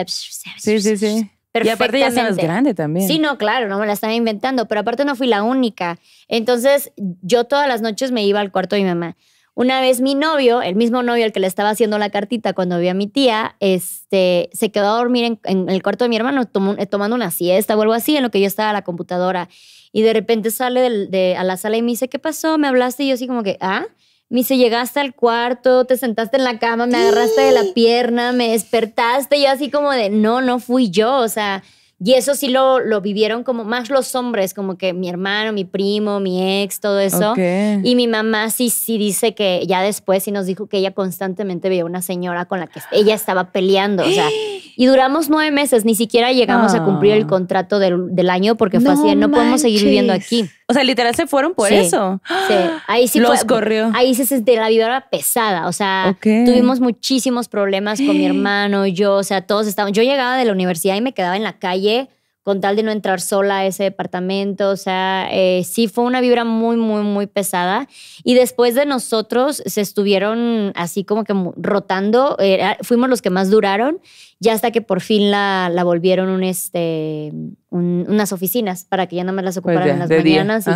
Sí, sí, sí. Y aparte ya sabes grande también. Sí, no, claro, no me la estaba inventando, pero aparte no fui la única. Entonces, yo todas las noches me iba al cuarto de mi mamá. Una vez mi novio, el mismo novio al que le estaba haciendo la cartita cuando vi a mi tía, este, se quedó a dormir en, el cuarto de mi hermano eh, tomando una siesta o algo así, en lo que yo estaba a la computadora. Y de repente sale de, a la sala y me dice, ¿qué pasó? Me hablaste y yo así como que, ¿ah? Me dice, llegaste al cuarto, te sentaste en la cama, me agarraste de la pierna, me despertaste. Y yo así como de, no, no fui yo. O sea, y eso sí lo, vivieron como más los hombres, como que mi hermano, mi primo, mi ex, todo eso. Y mi mamá sí, sí dice que ya después sí nos dijo que ella constantemente veía una señora con la que ella estaba peleando. O sea, y duramos nueve meses, ni siquiera llegamos a cumplir el ah. contrato del, año porque no fue así, no podemos seguir viviendo aquí. O sea, literal se fueron por eso. Sí, ahí sí Los corrió. Ahí se sentía la era pesada. O sea, tuvimos muchísimos problemas con mi hermano, yo, o sea, todos estábamos. Yo llegaba de la universidad y me quedaba en la calle con tal de no entrar sola a ese departamento. O sea, eh, sí fue una vibra muy, muy, muy pesada. Y después de nosotros se estuvieron así como que rotando, fuimos los que más duraron, ya hasta que por fin la, volvieron un, este, unas oficinas para que ya no me las pues ocuparan en las mañanas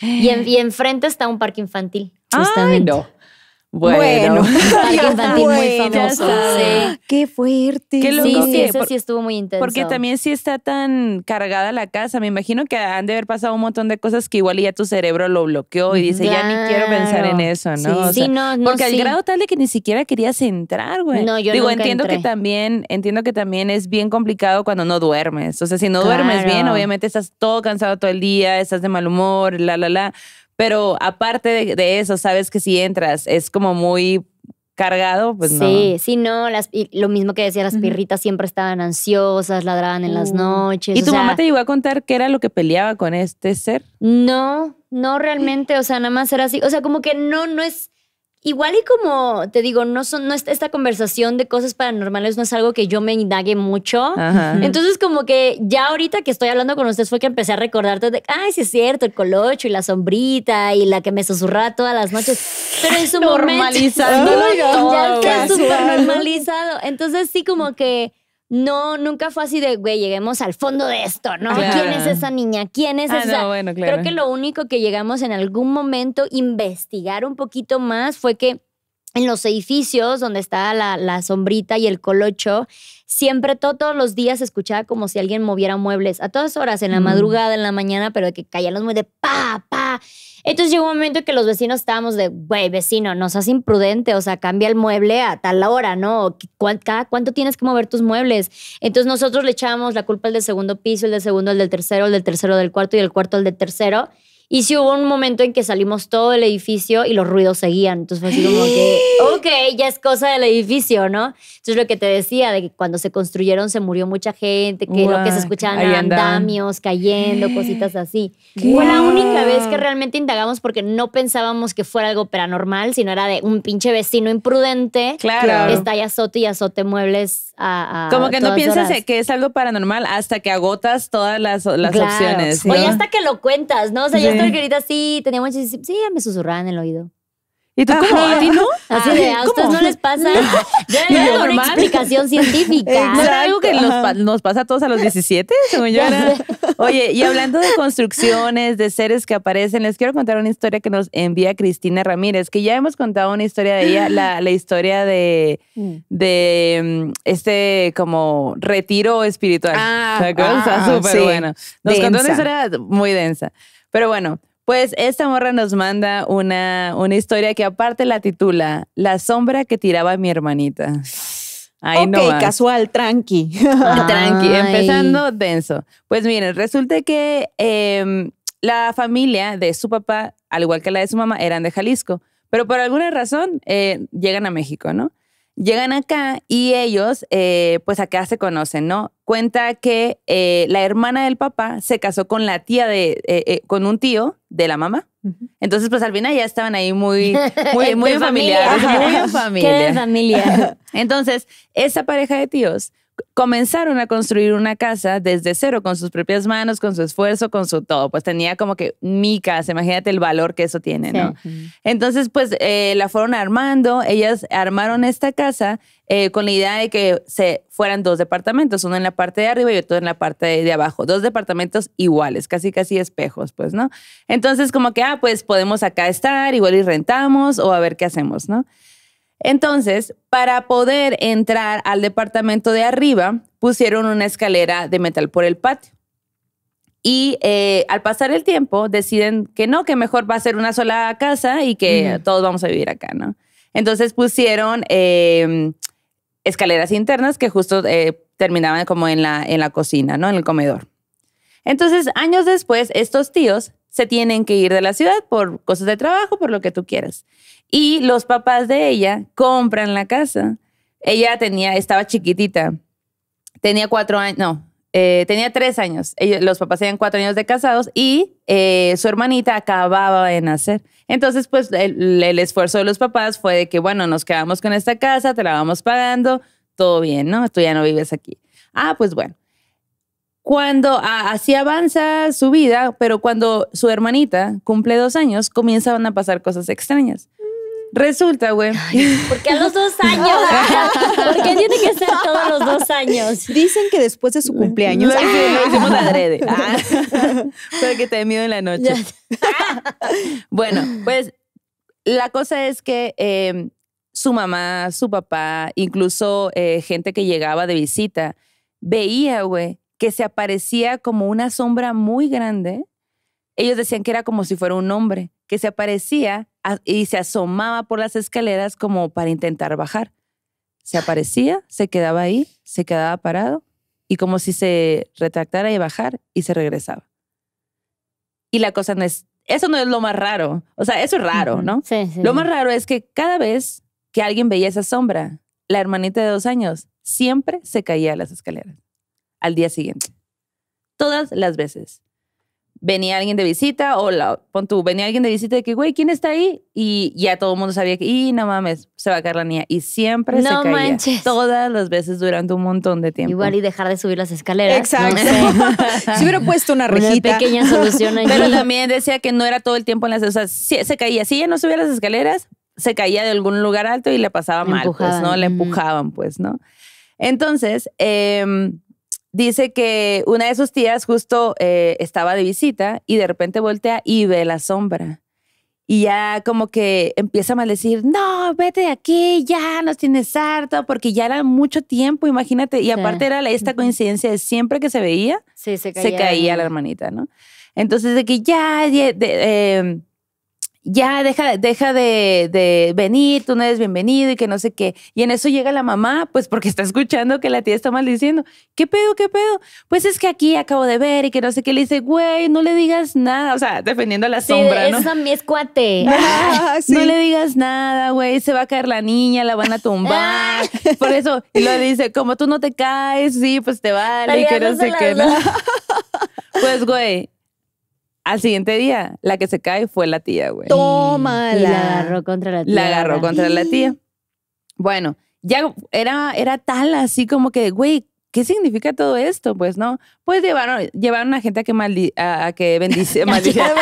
y ya. Y, enfrente está un parque infantil. Justamente. Bueno, bueno. Qué fuerte. Sí, sí, eso sí estuvo muy intenso. Porque también sí está tan cargada la casa. Me imagino que han de haber pasado un montón de cosas que igual ya tu cerebro lo bloqueó y dice, ya ni quiero pensar en eso, ¿no? Sí, no, Porque al grado tal de que ni siquiera querías entrar, güey. No, yo Digo, entiendo que también, entiendo que también es bien complicado cuando no duermes. O sea, si no duermes bien, obviamente estás todo cansado todo el día, estás de mal humor, la, la, la pero aparte de, eso, sabes que si entras es como muy cargado, pues sí, no. Sí, sí, no. Las, lo mismo que decía, las pirritas siempre estaban ansiosas, ladraban en las uh. noches. ¿Y tu mamá te llegó a contar qué era lo que peleaba con este ser? No, no realmente. O sea, nada más era así. O sea, como que no, no es. Igual y como te digo, no son, no esta conversación de cosas paranormales no es algo que yo me indague mucho. Entonces, como que ya ahorita que estoy hablando con ustedes fue que empecé a recordarte de, ay, sí es cierto, el colocho y la sombrita y la que me susurra todas las noches. Pero en su momento. Normalizado. ya está súper normalizado. Entonces, sí, como que no, nunca fue así de, güey, lleguemos al fondo de esto, ¿no? ¿Quién es esa niña? ¿Quién es ah, esa? No, bueno, claro. Creo que lo único que llegamos en algún momento a investigar un poquito más fue que en los edificios donde estaba la, sombrita y el colocho, siempre todos los días escuchaba como si alguien moviera muebles a todas horas, en la mm. madrugada, en la mañana, pero de que caían los muebles de pa, pa. Entonces llegó un momento en que los vecinos estábamos de, güey, vecino, no seas imprudente, o sea, cambia el mueble a tal hora, ¿no? cuánto tienes que mover tus muebles? Entonces nosotros le echábamos la culpa al del segundo piso, el del segundo, al del tercero, el del tercero, del cuarto y el cuarto al del tercero. Y si hubo un momento en que salimos todo el edificio y los ruidos seguían. Entonces fue así como que, ok, ya es cosa del edificio, ¿no? Entonces lo que te decía, de que cuando se construyeron se murió mucha gente, que lo que se escuchaban eran andamios cayendo, cositas así. Fue la única vez que realmente indagamos porque no pensábamos que fuera algo paranormal, sino era de un pinche vecino imprudente. Claro. Está y azote y azote muebles como que no piensas que es algo paranormal hasta que agotas todas las, opciones. o ya hasta que lo cuentas, ¿no? O sea, yo ya estoy que ahorita sí, tenía Sí, ya me susurraba en el oído. ¿Y tú cómo? ¿A no? Así de, ¿a ustedes no les pasa? Yo era una explicación científica. ¿No algo que nos, pasa a todos a los 17? Oye, y hablando de construcciones, de seres que aparecen, les quiero contar una historia que nos envía Cristina Ramírez, que ya hemos contado una historia de ella, la, historia de, mm. de mm, este como retiro espiritual. Ah, ah, ah súper bueno. Nos contó una historia muy densa. Pero bueno, pues esta morra nos manda una, una historia que aparte la titula La sombra que tiraba mi hermanita. ok, casual, tranqui. tranqui, empezando denso. Pues miren, resulta que em, la familia de su papá, al igual que la de su mamá, eran de Jalisco, pero por alguna razón eh, llegan a México, ¿no? Llegan acá y ellos, eh, pues acá se conocen, ¿no? Cuenta que eh, la hermana del papá se casó con la tía de, eh, con un tío de la mamá. Entonces, pues al final ya estaban ahí muy, muy, muy familiares. Familia. Muy familia. Qué familia. Entonces, esa pareja de tíos comenzaron a construir una casa desde cero, con sus propias manos, con su esfuerzo, con su todo. Pues tenía como que mi casa, imagínate el valor que eso tiene, ¿no? Entonces, pues eh, la fueron armando, ellas armaron esta casa eh, con la idea de que se fueran dos departamentos, uno en la parte de arriba y otro en la parte de, de abajo, dos departamentos iguales, casi casi espejos, pues, ¿no? Entonces, como que, ah, pues podemos acá estar, igual y rentamos o a ver qué hacemos, ¿no? Entonces, para poder entrar al departamento de arriba, pusieron una escalera de metal por el patio. Y eh, al pasar el tiempo, deciden que no, que mejor va a ser una sola casa y que todos vamos a vivir acá, ¿no? Entonces pusieron em, escaleras internas que justo eh, terminaban como en la, en la cocina, ¿no? En el comedor. Entonces, años después, estos tíos se tienen que ir de la ciudad por cosas de trabajo, por lo que tú quieras. Y los papás de ella compran la casa. Ella tenía, estaba chiquitita, tenía cuatro años, no, eh, tenía tres años. los papás tenían cuatro años de casados y eh, su hermanita acababa de nacer. Entonces, pues el, el esfuerzo de los papás fue de que, bueno, nos quedamos con esta casa, te la vamos pagando, todo bien, ¿no? Tú ya no vives aquí. Ah, pues bueno. Cuando ah, así avanza su vida, pero cuando su hermanita cumple dos años, comienzan a pasar cosas extrañas. Resulta, güey. ¿Por qué a los dos años? ¿Por qué tiene que ser todos los dos años? Dicen que después de su cumpleaños. Lo, hicimos adrede. Ah. que te dé miedo en la noche. bueno, pues la cosa es que em, su mamá, su papá, incluso eh, gente que llegaba de visita, veía, güey, que se aparecía como una sombra muy grande. Ellos decían que era como si fuera un hombre, que se aparecía y se asomaba por las escaleras como para intentar bajar. Se aparecía, se quedaba ahí, se quedaba parado y como si se retractara y bajara y se regresaba. Y la cosa no es, eso no es lo más raro, o sea, eso es raro, ¿no? Sí, Lo más raro es que cada vez que alguien veía esa sombra, la hermanita de dos años siempre se caía a las escaleras al día siguiente. Todas las veces. Venía alguien de visita, o la, pon tú, venía alguien de visita de que, güey, ¿quién está ahí? Y ya todo el mundo sabía que, y no mames, se va a caer la niña. Y siempre Manches. Todas las veces durante un montón de tiempo. Igual y dejar de subir las escaleras. Exacto. si hubiera puesto una rejita. pequeña solución Pero también decía que no era todo el tiempo en las... O sea, se caía. Si ella no subía las escaleras, se caía de algún lugar alto y le pasaba mal, pues, ¿no? le empujaban, pues, ¿no? Entonces, eh, dice que una de sus tías justo eh, estaba de visita y de repente voltea y ve la sombra. Y ya como que empieza a maldecir, no, vete de aquí, ya nos tienes harto, porque ya era mucho tiempo, imagínate. Y aparte era esta coincidencia de siempre que se veía, se, caía, la hermanita, ¿no? Entonces de que ya, em, ya deja, deja de, venir, tú no eres bienvenido y que no sé qué. Y en eso llega la mamá, pues porque está escuchando que la tía está maldiciendo. ¿Qué pedo, qué pedo? Pues es que aquí acabo de ver y que no sé qué. Le dice, güey, no le digas nada. O sea, defendiendo la sombra, ¿no? Eso es mi escuate. Ah, no le digas nada, güey. Se va a caer la niña, la van a tumbar. Por eso y lo dice, como tú no te caes, sí, pues te vale, Y que no sé qué. No. Pues, güey, al siguiente día, la que se cae fue la tía, güey. Tómala. la agarró contra la tía. La agarró contra la tía. Bueno, ya era, era tal así como que, güey, ¿qué significa todo esto? Pues no, pues llevaron, llevaron a gente a que, maldijera a, que bendice, a, que maldijera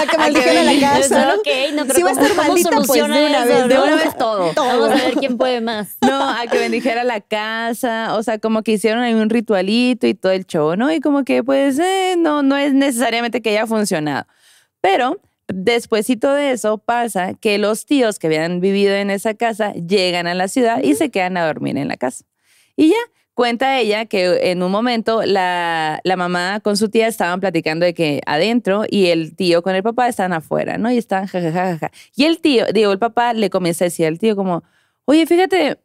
la casa. Okay, no, va a estar maldita, pues, de una vez, de una vez todo. Vamos a ver quién puede más. No, a que bendijera la casa, o sea, como que hicieron ahí un ritualito y todo el show, ¿no? Y como que, pues, eh, no, no es necesariamente que haya funcionado. Pero y de eso pasa que los tíos que habían vivido en esa casa llegan a la ciudad y se quedan a dormir en la casa. Y ya, Cuenta ella que en un momento la, mamá con su tía estaban platicando de que adentro y el tío con el papá están afuera, ¿no? Y están ja, Ja, ja, ja. Y el tío, digo, el papá le comienza a decir al tío como, oye, fíjate,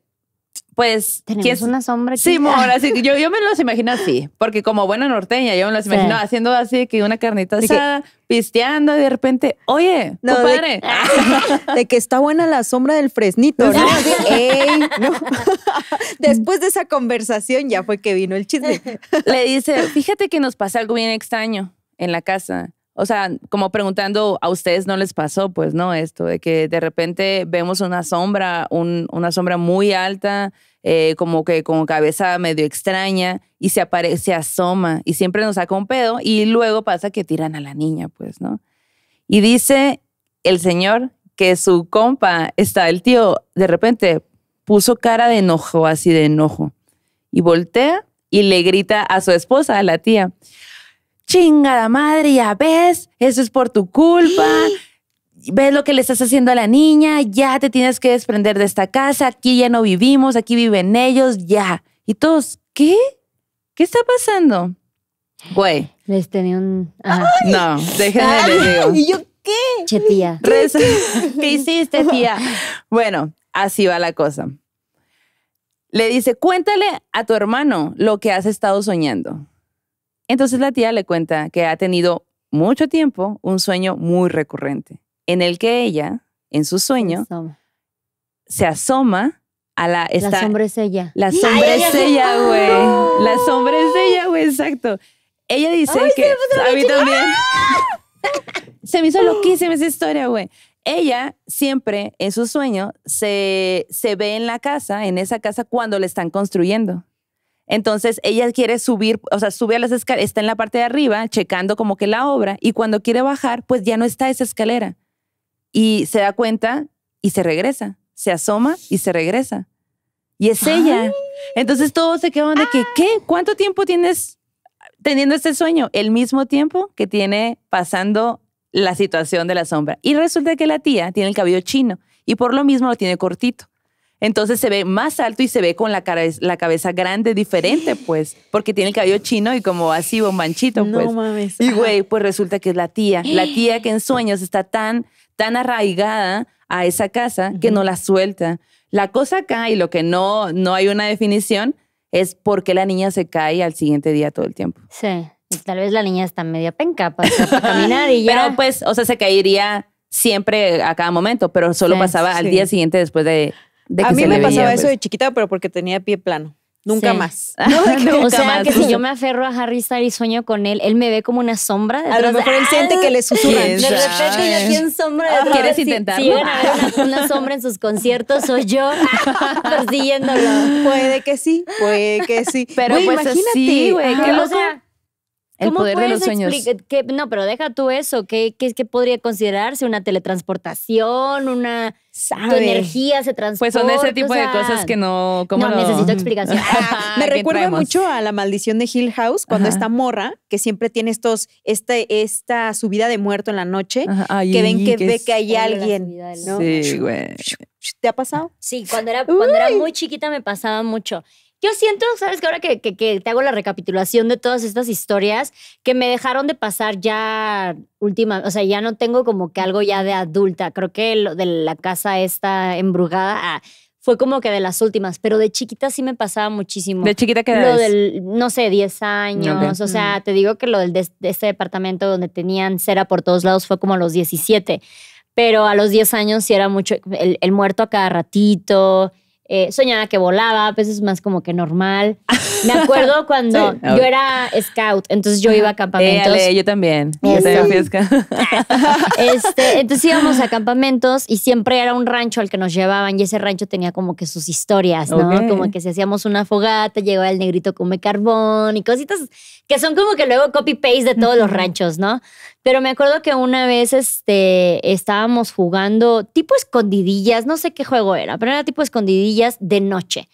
pues. es una sombra. Sí, mora, yo, yo me los imagino así, porque como buena norteña, yo me los imagino haciendo así, que una carnita asada, pisteando de repente, oye, no, padre, De, que está buena la sombra del fresnito, Después de esa conversación ya fue que vino el chisme. Le dice, fíjate que nos pasa algo bien extraño en la casa o sea, como preguntando, ¿a ustedes no les pasó? Pues no, esto de que de repente vemos una sombra, una sombra muy alta, eh, como que con cabeza medio extraña, y se aparece, se asoma, y siempre nos saca un pedo, y luego pasa que tiran a la niña, pues, ¿no? Y dice el señor que su compa, está el tío, de repente puso cara de enojo, así de enojo, y voltea y le grita a su esposa, a la tía, la madre, ya ves, eso es por tu culpa. ves lo que le estás haciendo a la niña, ya te tienes que desprender de esta casa, aquí ya no vivimos, aquí viven ellos, ya. Y todos, ¿qué? ¿Qué está pasando? Güey. Les tenía un... No, déjenme les digo. ¿Yo qué? Che, tía. ¿Qué hiciste, tía? Bueno, así va la cosa. Le dice, cuéntale a tu hermano lo que has estado soñando. Entonces la tía le cuenta que ha tenido mucho tiempo un sueño muy recurrente, en el que ella, en su sueño, se asoma a la... Esta, la sombra ella. La sombra güey. La sombra ella, güey, exacto. Ella dice que... A mí también. se me hizo ¡Oh! loquísima esa historia, güey. Ella siempre en su sueño se, se ve en la casa, en esa casa, cuando le están construyendo. Entonces ella quiere subir, o sea, sube a las escaleras, está en la parte de arriba checando como que la obra y cuando quiere bajar, pues ya no está esa escalera. Y se da cuenta y se regresa, se asoma y se regresa. Y es ella. Entonces todos se quedan de que, ¿qué? ¿Cuánto tiempo tienes teniendo este sueño? El mismo tiempo que tiene pasando la situación de la sombra. Y resulta que la tía tiene el cabello chino y por lo mismo lo tiene cortito. Entonces se ve más alto y se ve con la, cabeza, grande diferente, pues, porque tiene el cabello chino y como así, bombanchito, pues. No mames. Y güey, pues resulta que es la tía, la tía que en sueños está tan, tan arraigada a esa casa que no la suelta. La cosa acá y lo que no, no hay una definición es por qué la niña se cae al siguiente día todo el tiempo. Sí. tal vez la niña está media penca para, pues, caminar y ya. Pero pues, o sea, se caería siempre a cada momento, pero solo pasaba al día siguiente después de, a mí me pasaba eso pues. de chiquita, pero porque tenía pie plano. Nunca más. o sea, que si yo me aferro a Harry Styles y sueño con él, él me ve como una sombra. A lo mejor él siente que le ¡Ah! susurran. De repente yo ¿Quieres si, intentarlo? Si, van a una, sombra en sus conciertos, soy yo persiguiéndolo. Puede que sí, puede que sí. Pero pues imagínate, güey. O sea, ¿Cómo poder de eh, Que, no, pero deja tú eso. ¿Qué, podría considerarse una teletransportación? Una. Tu energía se transporta? Pues son ese tipo de cosas que no. no, necesito explicación. me ah, recuerda mucho a la maldición de Hill House, cuando esta morra, que siempre tiene estos, este, esta subida de muerto en la noche, que ven que, ve que hay alguien. Sí, güey. ¿Te ha pasado? Sí, cuando era, cuando era muy chiquita me pasaba mucho. Yo siento, sabes que ahora que, te hago la recapitulación de todas estas historias que me dejaron de pasar ya última, o sea, ya no tengo como que algo ya de adulta. Creo que lo de la casa esta embrujada ah, fue como que de las últimas, pero de chiquita sí me pasaba muchísimo. ¿De chiquita que Lo del, no sé, 10 años. O sea, mm. te digo que lo del de, este departamento donde tenían cera por todos lados fue como a los 17 pero a los 10 años sí era mucho el, el, muerto a cada ratito, eh, soñaba que volaba, pues es más como que normal. Me acuerdo cuando ah, yo era scout, entonces yo iba a campamentos. yo también. yo este, entonces íbamos a campamentos y siempre era un rancho al que nos llevaban y ese rancho tenía como que sus historias, ¿no? Como que si hacíamos una fogata, llegaba el negrito come carbón y cositas que son como que luego copy-paste de todos los ranchos, ¿no? Pero me acuerdo que una vez este, estábamos jugando tipo escondidillas, no sé qué juego era, pero era tipo escondidillas de noche.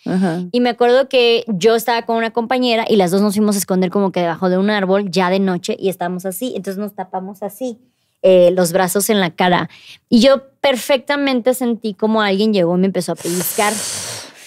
Y me acuerdo que yo estaba con una compañera y las dos nos fuimos a esconder como que debajo de un árbol ya de noche y estábamos así, entonces nos tapamos así. Eh, los brazos en la cara. Y yo perfectamente sentí como alguien llegó y me empezó a pellizcar.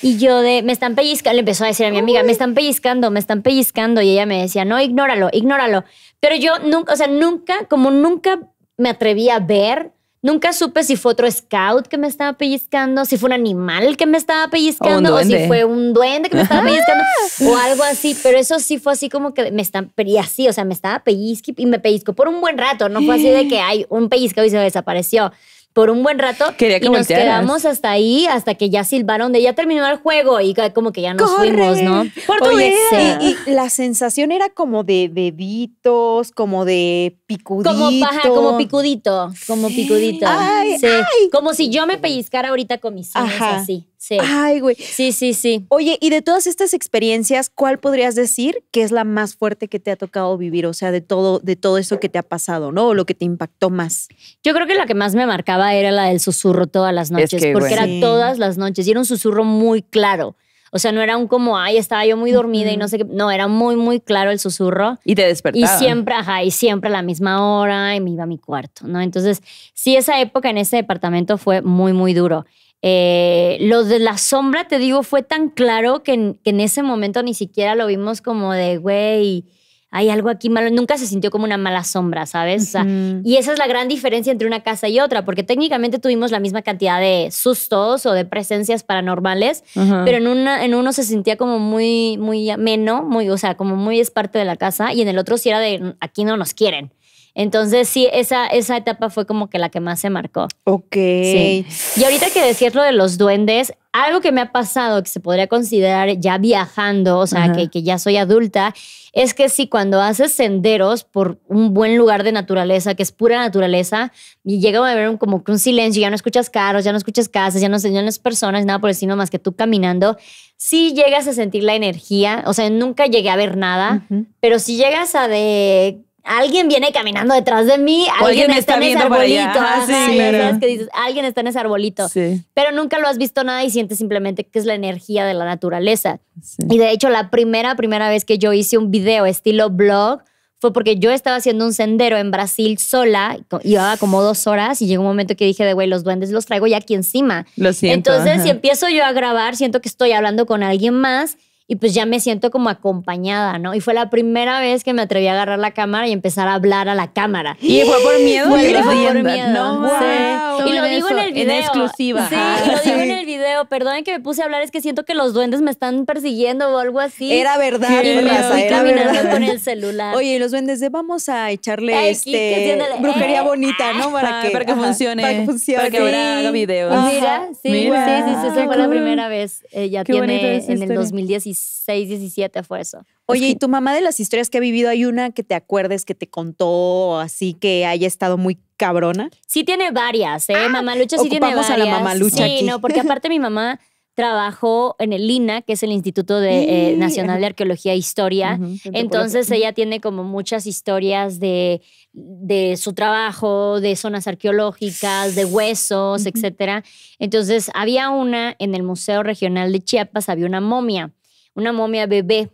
Y yo de, me están pellizcando, le empezó a decir a mi amiga, me están pellizcando, me están pellizcando. Y ella me decía, no, ignóralo, ignóralo. Pero yo nunca, o sea, nunca, como nunca me atreví a ver, nunca supe si fue otro scout que me estaba pellizcando, si fue un animal que me estaba pellizcando, o, si fue un duende que me estaba pellizcando, o algo así. Pero eso sí fue así como que me están, y así, o sea, me estaba pellizcando y me pellizco por un buen rato. No fue así de que hay un pellizco y se desapareció por un buen rato. y nos quedamos hasta ahí, hasta que ya silbaron de ya terminó el juego y como que ya nos fuimos, ¿no? Oye, y, y, la sensación era como de deditos, como de picudito. Como paja, como picudito, como picudito. Ay, Como si yo me pellizcara ahorita con mis hijos así. Sí. Ay, güey. Sí, sí, sí. Oye, y de todas estas experiencias, ¿cuál podrías decir que es la más fuerte que te ha tocado vivir? O sea, de todo, de todo eso que te ha pasado, ¿no? O lo que te impactó más. Yo creo que la que más me marcaba era la del susurro todas las noches, porque era todas las noches y era un susurro muy claro. O sea, no era un como, ay, estaba yo muy dormida y no sé qué. No, era muy, muy claro el susurro. Y te despertaba. Y siempre, ajá, y siempre a la misma hora y me iba a mi cuarto, ¿no? Entonces, sí, esa época en ese departamento fue muy, muy duro. Eh, lo de la sombra, te digo, fue tan claro que en, ese momento ni siquiera lo vimos como de, güey, hay algo aquí malo. Nunca se sintió como una mala sombra, ¿sabes? Y esa es la gran diferencia entre una casa y otra, porque técnicamente tuvimos la misma cantidad de sustos o de presencias paranormales, pero en, una, en uno se sentía como muy, muy ameno, muy, o sea, como muy es parte de la casa, y en el otro sí era de, aquí no nos quieren. Entonces sí, esa, esa etapa fue como que la que más se marcó. Ok. Y ahorita que decías lo de los duendes, algo que me ha pasado que se podría considerar ya viajando, o sea, que, que, ya soy adulta, es que si cuando haces senderos por un buen lugar de naturaleza, que es pura naturaleza, y llega a ver un, como un silencio, ya no escuchas carros, ya no escuchas casas, ya no, se personas, nada por el sino más que tú caminando, sí llegas a sentir la energía, o sea, nunca llegué a ver nada, pero si llegas a de alguien viene caminando detrás de mí, alguien, está, en ese arbolito. Alguien está en ese arbolito. Pero nunca lo has visto nada y sientes simplemente que es la energía de la naturaleza. Y de hecho, la primera, primera vez que yo hice un video estilo blog fue porque yo estaba haciendo un sendero en Brasil sola, llevaba como dos horas y llegó un momento que dije de, güey, los duendes los traigo ya aquí encima. Lo siento. Entonces, si empiezo yo a grabar, siento que estoy hablando con alguien más y pues ya me siento como acompañada, ¿no? Y fue la primera vez que me atreví a agarrar la cámara y empezar a hablar a la cámara. ¿Y fue por miedo? Fue, por miedo. No, ah. Y lo digo en el video. En Sí, y lo digo en el video. Perdonen que me puse a hablar, es que siento que los duendes me están persiguiendo o algo así. Era verdad, y caminando con el celular. Oye, los duendes de vamos a echarle este eh, brujería bonita, ¿no? Ah, para que, funcione. Para que funcione. Para que ahora haga videos. Mira, sí, sí, sí, sí, esa fue la primera vez. Ella eh, ya tiene en el 2016 6, 17 fue eso. Oye, ¿y tu mamá de las historias que ha vivido, hay una que te acuerdes que te contó así que haya estado muy cabrona? Sí tiene varias, ¿eh? Ah, mamá Lucha sí tiene varias. a la mamá Lucha Sí, no, porque aparte mi mamá trabajó en el INA, que es el Instituto de, eh, Nacional de Arqueología e Historia. Entonces ella tiene como muchas historias de, de, su trabajo, de zonas arqueológicas, de huesos, etc. Entonces había una en el Museo Regional de Chiapas, había una momia una momia bebé.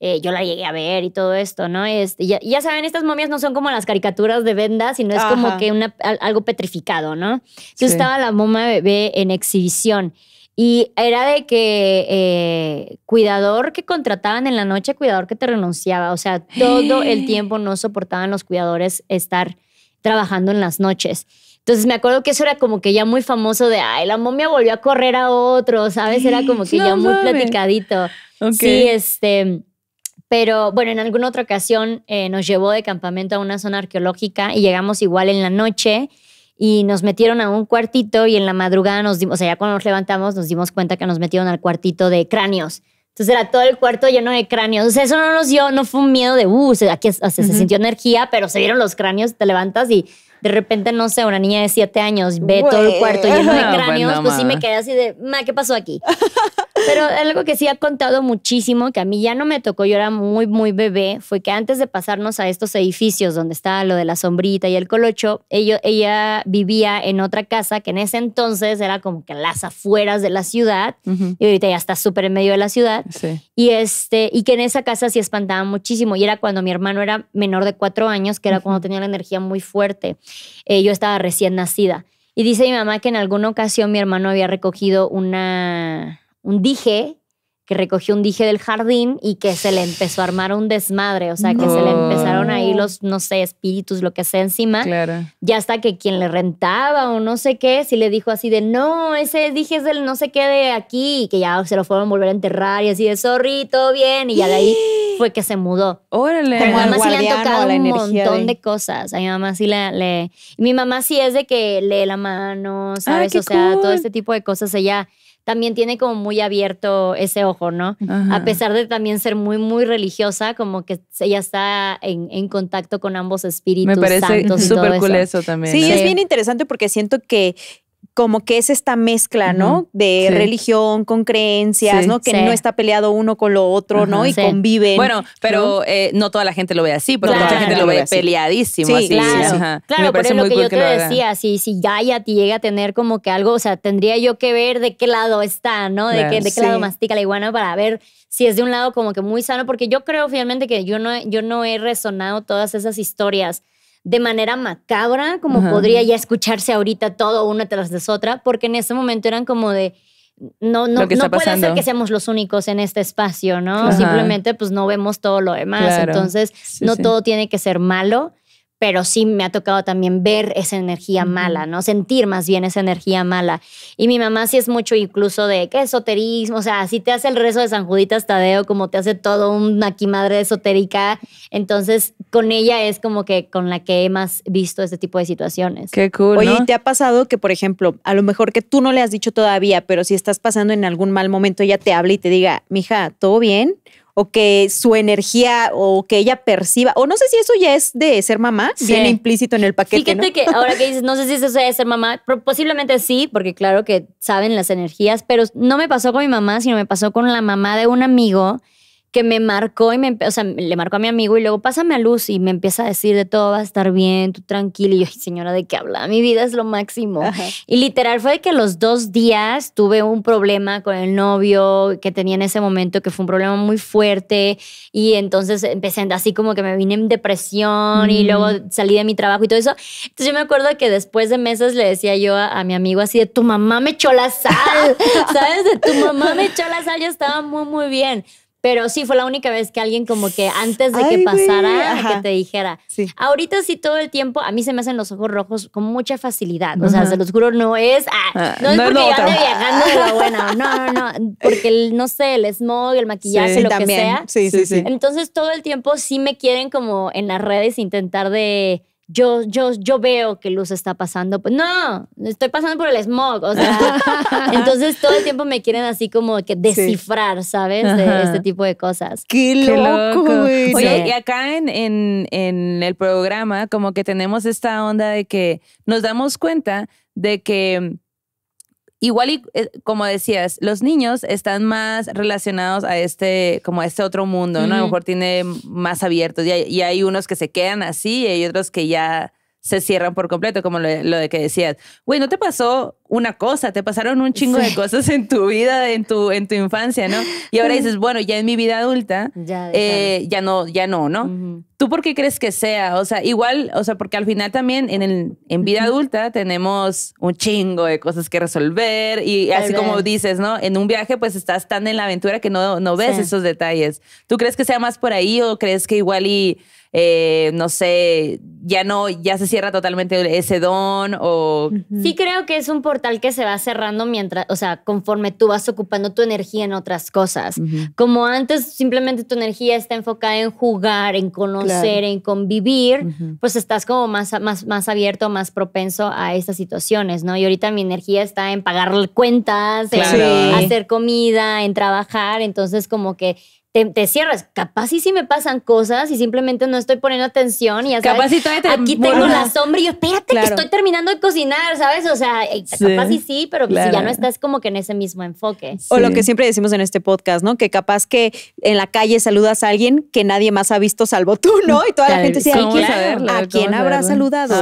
Eh, yo la llegué a ver y todo esto, ¿no? Este, ya, saben, estas momias no son como las caricaturas de vendas, sino es como que una, algo petrificado, ¿no? Yo estaba la momia bebé en exhibición. Y era de que eh, cuidador que contrataban en la noche, cuidador que te renunciaba. O sea, todo el tiempo no soportaban los cuidadores estar trabajando en las noches. Entonces me acuerdo que eso era como que ya muy famoso de, ay, la momia volvió a correr a otro, ¿sabes? Era como que ya muy platicadito. Sí, este... Pero bueno, en alguna otra ocasión eh, nos llevó de campamento a una zona arqueológica y llegamos igual en la noche y nos metieron a un cuartito y en la madrugada nos dimos, o sea, ya cuando nos levantamos nos dimos cuenta que nos metieron al cuartito de cráneos. Entonces era todo el cuarto lleno de cráneos. O sea, eso no nos dio, no fue un miedo de, uh, aquí se sintió energía, pero se vieron los cráneos, te levantas y de repente, no sé, una niña de siete años ve todo el cuarto lleno de ah, pues cráneos, pues sí me quedé así de, ma, ¿qué pasó aquí? Pero algo que sí ha contado muchísimo, que a mí ya no me tocó, yo era muy, muy bebé, fue que antes de pasarnos a estos edificios donde estaba lo de la sombrita y el colocho, ella vivía en otra casa que en ese entonces era como que las afueras de la ciudad, y ahorita ya está súper en medio de la ciudad, y, este, y que en esa casa sí espantaba muchísimo, y era cuando mi hermano era menor de cuatro años, que era cuando tenía la energía muy fuerte. Eh, yo estaba recién nacida. Y dice mi mamá que en alguna ocasión mi hermano había recogido una, un dije que recogió un dije del jardín y que se le empezó a armar un desmadre, o sea, que se le empezaron ahí los, no sé, espíritus, lo que sea encima. Ya hasta que quien le rentaba o no sé qué, si le dijo así de, no, ese dije es del no sé qué de aquí, y que ya se lo fueron a volver a enterrar y así de, sorry, todo bien, y ya de ahí fue que se mudó. Órale. a mi mamá sí le han tocado un montón de... cosas, a mi mamá sí le... mi mamá sí es de que lee la mano, ah, ¿sabes? o sea, todo este tipo de cosas, ella también tiene como muy abierto ese ojo, ¿no? A pesar de también ser muy, muy religiosa, como que ella está en, contacto con ambos espíritus. Me parece súper cool eso. también. Sí, es bien interesante porque siento que como que es esta mezcla, ¿no? De religión con creencias, ¿no? Que no está peleado uno con lo otro, ¿no? Y conviven. Bueno, pero eh, ¿no? toda la gente lo ve así, pero mucha gente lo ve peleadísimo. así, claro, claro lo que yo te decía, si, ya Gaia te llega a tener como que algo, o sea, tendría yo que ver de qué lado está, ¿no? De, qué, de lado mastica la iguana para ver si es de un lado como que muy sano, porque yo creo finalmente que yo no, yo no he resonado todas esas historias de manera macabra, como podría ya escucharse ahorita todo una tras de otra, porque en ese momento eran como de, no, no, no puede ser que seamos los únicos en este espacio, ¿no? Simplemente pues no vemos todo lo demás, entonces no todo tiene que ser malo pero sí me ha tocado también ver esa energía mala, ¿no? Sentir más bien esa energía mala. Y mi mamá sí es mucho incluso de qué esoterismo, o sea, si te hace el rezo de San Juditas Tadeo, como te hace todo una aquí madre esotérica, entonces con ella es como que con la que he más visto este tipo de situaciones. Qué cool. Oye, ¿te ha pasado que, por ejemplo, a lo mejor que tú no le has dicho todavía, pero si estás pasando en algún mal momento, ella te habla y te diga, mija, ¿todo bien? o que su energía o que ella perciba, o no sé si eso ya es de ser mamá, viene bien implícito en el paquete. Fíjate que ahora que dices, no sé si eso es de ser mamá, posiblemente sí, porque claro que saben las energías, pero no me pasó con mi mamá, sino me pasó con la mamá de un amigo que me marcó y me, o sea, le marcó a mi amigo y luego pásame a Luz y me empieza a decir de todo va a estar bien, tú tranquila. Y yo, señora, ¿de qué habla? Mi vida es lo máximo. Y literal fue que los dos días tuve un problema con el novio que tenía en ese momento, que fue un problema muy fuerte. Y entonces empecé así como que me vine en depresión y luego mm. salí de mi trabajo y todo eso. Entonces yo me acuerdo que después de meses le decía yo a, a mi amigo así de tu mamá me echó la sal, ¿sabes? De tu mamá me echó la sal, yo estaba muy, muy bien. Pero sí, fue la única vez que alguien como que antes de que pasara, que te dijera. Sí. Ahorita sí todo el tiempo, a mí se me hacen los ojos rojos con mucha facilidad. O sea, se los juro, no es, ah, ah, no es porque yo ande viajando de bueno. No, no, no. Porque, el, no sé, el smog, el maquillaje, lo que sea. Sí, sí, sí, Entonces todo el tiempo sí me quieren como en las redes intentar de yo, yo, yo veo que Luz está pasando. Pues, no, estoy pasando por el smog. O sea, entonces todo el tiempo me quieren así como que descifrar, ¿sabes? De este tipo de cosas. ¡Qué loco! Oye, y acá en, en, en el programa, como que tenemos esta onda de que nos damos cuenta de que Igual y eh, como decías, los niños están más relacionados a este, como a este otro mundo, ¿no? A lo mejor tiene más abiertos y hay, unos que se quedan así y hay otros que ya se cierran por completo, como lo, lo, de que decías. Güey, ¿no te pasó una cosa, te pasaron un chingo de cosas en tu vida, en tu, en tu infancia, ¿no? Y ahora mm. dices, bueno, ya en mi vida adulta, ya, eh, ya no, ya no, ¿no? ¿Tú por qué crees que sea? O sea, igual, o sea, porque al final también en, el, en vida adulta tenemos un chingo de cosas que resolver y así como dices, ¿no? En un viaje pues estás tan en la aventura que no, no ves esos detalles. ¿Tú crees que sea más por ahí o crees que igual y... Eh, no sé, ya no, ya se cierra totalmente ese don o... Sí creo que es un por tal que se va cerrando mientras, o sea, conforme tú vas ocupando tu energía en otras cosas. Como antes simplemente tu energía está enfocada en jugar, en conocer, en convivir, pues estás como más, más, más abierto, más propenso a estas situaciones, ¿no? Y ahorita mi energía está en pagar cuentas, en hacer comida, en trabajar, entonces como que te, cierras. Capaz y si sí me pasan cosas y simplemente no estoy poniendo atención y ya aquí tengo la sombra y yo, espérate que estoy terminando de cocinar, ¿sabes? O sea, capaz y sí, pero si ya no estás como que en ese mismo enfoque. O lo que siempre decimos en este podcast, ¿no? Que capaz que en la calle saludas a alguien que nadie más ha visto salvo tú, ¿no? Y toda la gente se ¿a quién, ¿a quién habrá saludado?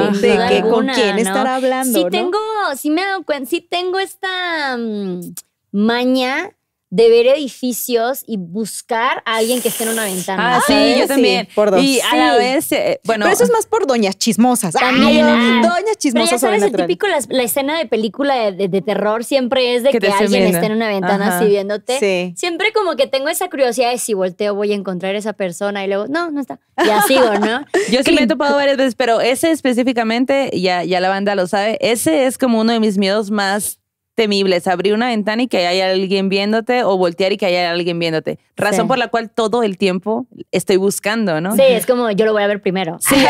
con quién estará hablando? Sí tengo, sí me he dado cuenta, sí tengo esta mm, maña de ver edificios y buscar a alguien que esté en una ventana. Ah, sí, ah, yo también. por dos. Y a la vez, eh, bueno. Pero eso es más por doñas chismosas. También. Ah. doñas chismosas. Pero sabes, el típico, la, escena de película de, terror siempre es de que, alguien esté en una ventana así viéndote. Siempre como que tengo esa curiosidad de si volteo voy a encontrar a esa persona y luego, no, no está. Ya sigo, ¿no? yo sí me he topado varias veces, pero ese específicamente, ya, ya la banda lo sabe, ese es como uno de mis miedos más temibles, abrir una ventana y que haya alguien viéndote o voltear y que haya alguien viéndote. Razón por la cual todo el tiempo estoy buscando, ¿no? Sí, es como yo lo voy a ver primero. Sí.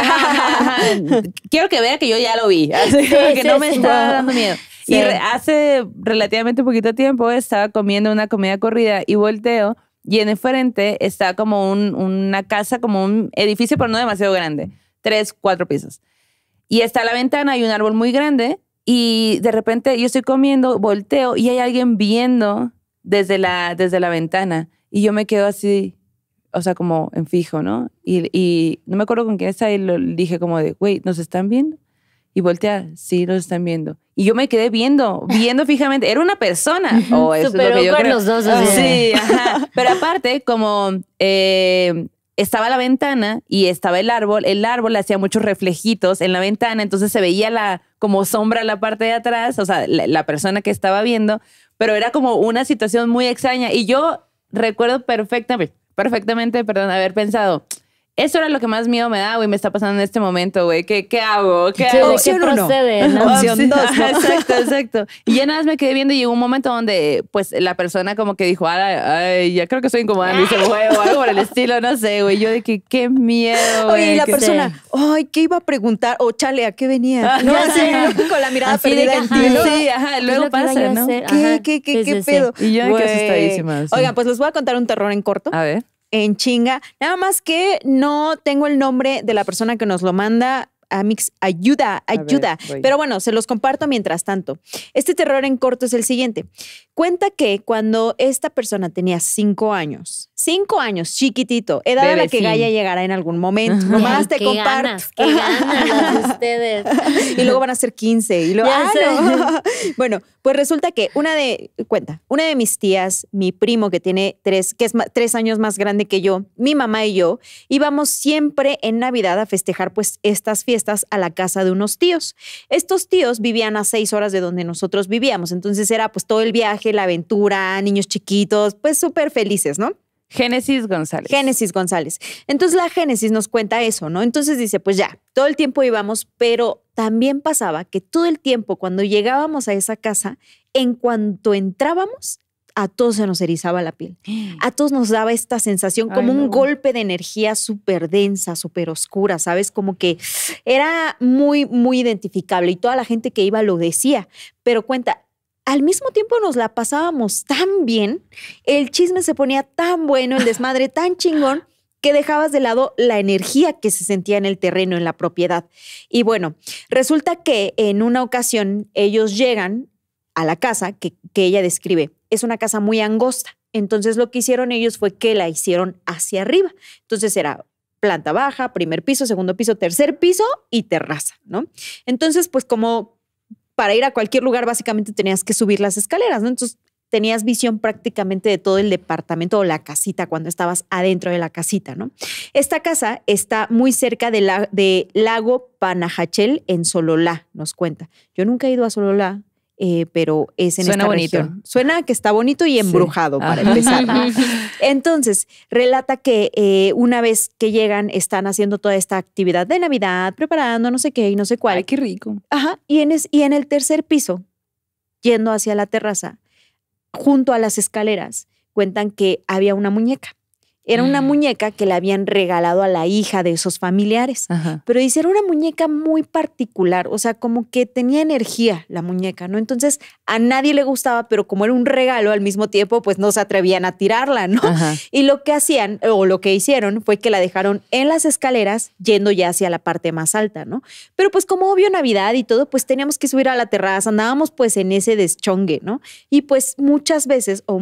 Quiero que vea que yo ya lo vi, así que no me está dando miedo. Y hace relativamente poquito tiempo estaba comiendo una comida corrida y volteo y en el frente está como un, una casa, como un edificio, pero no demasiado grande, tres, cuatro pisos. Y está la ventana y un árbol muy grande y de repente yo estoy comiendo, volteo y hay alguien viendo desde la, desde la ventana. Y yo me quedo así, o sea, como en fijo, ¿no? Y, no me acuerdo con quién está y lo dije como de, güey, ¿nos están viendo? Y voltea, sí, nos están viendo. Y yo me quedé viendo, viendo fijamente. Era una persona. eso es lo que yo los dos. sí, ajá. Pero aparte, como eh, estaba la ventana y estaba el árbol. El árbol hacía muchos reflejitos en la ventana, entonces se veía la como sombra la parte de atrás, o sea, la, la persona que estaba viendo, pero era como una situación muy extraña. Y yo recuerdo perfectamente, perfectamente, perdón, haber pensado, eso era lo que más miedo me da, güey, me está pasando en este momento, güey. ¿Qué, ¿Qué, hago? ¿Qué procede, no? Opción dos. Exacto, exacto. Y ya nada más me quedé viendo y llegó un momento donde, pues, la persona como que dijo, ay, ya creo que estoy incomodando. Y dice, juego o algo por el estilo, no sé, güey. Yo de que, qué miedo, Oye, y la persona, ay, ¿qué iba a preguntar? O, chale, ¿a qué venía? no, así, con la mirada perdida Sí, ajá, luego pasa, ¿no? ¿Qué, qué, qué, qué pedo? Y yo, qué asustadísima. Pues, este, oigan, pues les voy a contar un terror en corto. A ver en chinga. Nada más que no tengo el nombre de la persona que nos lo manda. Amix, ayuda, ayuda. Pero bueno, se los comparto mientras tanto. Este terror en corto es el siguiente. Cuenta que cuando esta persona tenía cinco años, Cinco años, chiquitito. Edad a la que Gaia llegará en algún momento. Nomás te comparto. ustedes. Y luego van a ser 15. Y luego, ah, Bueno, pues resulta que una de, cuenta, una de mis tías, mi primo que tiene tres, que es tres años más grande que yo, mi mamá y yo, íbamos siempre en Navidad a festejar pues estas fiestas a la casa de unos tíos. Estos tíos vivían a seis horas de donde nosotros vivíamos. Entonces era pues todo el viaje, la aventura, niños chiquitos, pues súper felices, ¿no? Génesis González. Génesis González. Entonces la Génesis nos cuenta eso, ¿no? Entonces dice, pues ya, todo el tiempo íbamos, pero también pasaba que todo el tiempo cuando llegábamos a esa casa, en cuanto entrábamos, a todos se nos erizaba la piel. A todos nos daba esta sensación como un golpe de energía súper densa, súper oscura, ¿sabes? Como que era muy, muy identificable y toda la gente que iba lo decía. Pero cuenta, al mismo tiempo nos la pasábamos tan bien, el chisme se ponía tan bueno, el desmadre tan chingón, que dejabas de lado la energía que se sentía en el terreno, en la propiedad. Y bueno, resulta que en una ocasión ellos llegan a la casa que, ella describe. Es una casa muy angosta. Entonces lo que hicieron ellos fue que la hicieron hacia arriba. Entonces era planta baja, primer piso, segundo piso, tercer piso y terraza, ¿no? Entonces, pues como para ir a cualquier lugar básicamente tenías que subir las escaleras, ¿no? Entonces tenías visión prácticamente de todo el departamento o la casita cuando estabas adentro de la casita, ¿no? Esta casa está muy cerca de, Lago Panajachel en Sololá, nos cuenta. Yo nunca he ido a Sololá, eh, pero es en Suena bonito. Suena que está bonito y embrujado para empezar. Entonces, relata que eh, una vez que llegan, están haciendo toda esta actividad de Navidad, preparando no sé qué y no sé cuál. qué rico. Ajá, y y en el tercer piso, yendo hacia la terraza, junto a las escaleras, cuentan que había una muñeca era una mm. muñeca que le habían regalado a la hija de esos familiares. Pero dice, era una muñeca muy particular, o sea, como que tenía energía la muñeca, ¿no? Entonces a nadie le gustaba, pero como era un regalo al mismo tiempo, pues no se atrevían a tirarla, ¿no? Y lo que hacían, o lo que hicieron, fue que la dejaron en las escaleras, yendo ya hacia la parte más alta, ¿no? Pero pues como obvio Navidad y todo, pues teníamos que subir a la terraza, andábamos pues en ese deschongue, ¿no? Y pues muchas veces o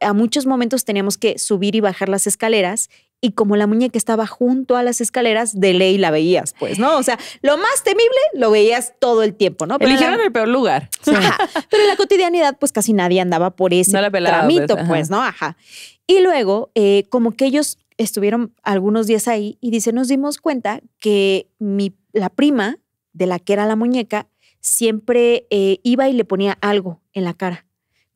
a muchos momentos teníamos que subir y bajar las escaleras escaleras y como la muñeca estaba junto a las escaleras, de ley la veías, pues, ¿no? O sea, lo más temible lo veías todo el tiempo, ¿no? Pero Eligieron el peor lugar. Pero en la cotidianidad, pues casi nadie andaba por ese no pues, ¿no? Ajá. Y luego, eh, como que ellos estuvieron algunos días ahí y dice, nos dimos cuenta que mi, la prima de la que era la muñeca siempre eh, iba y le ponía algo en la cara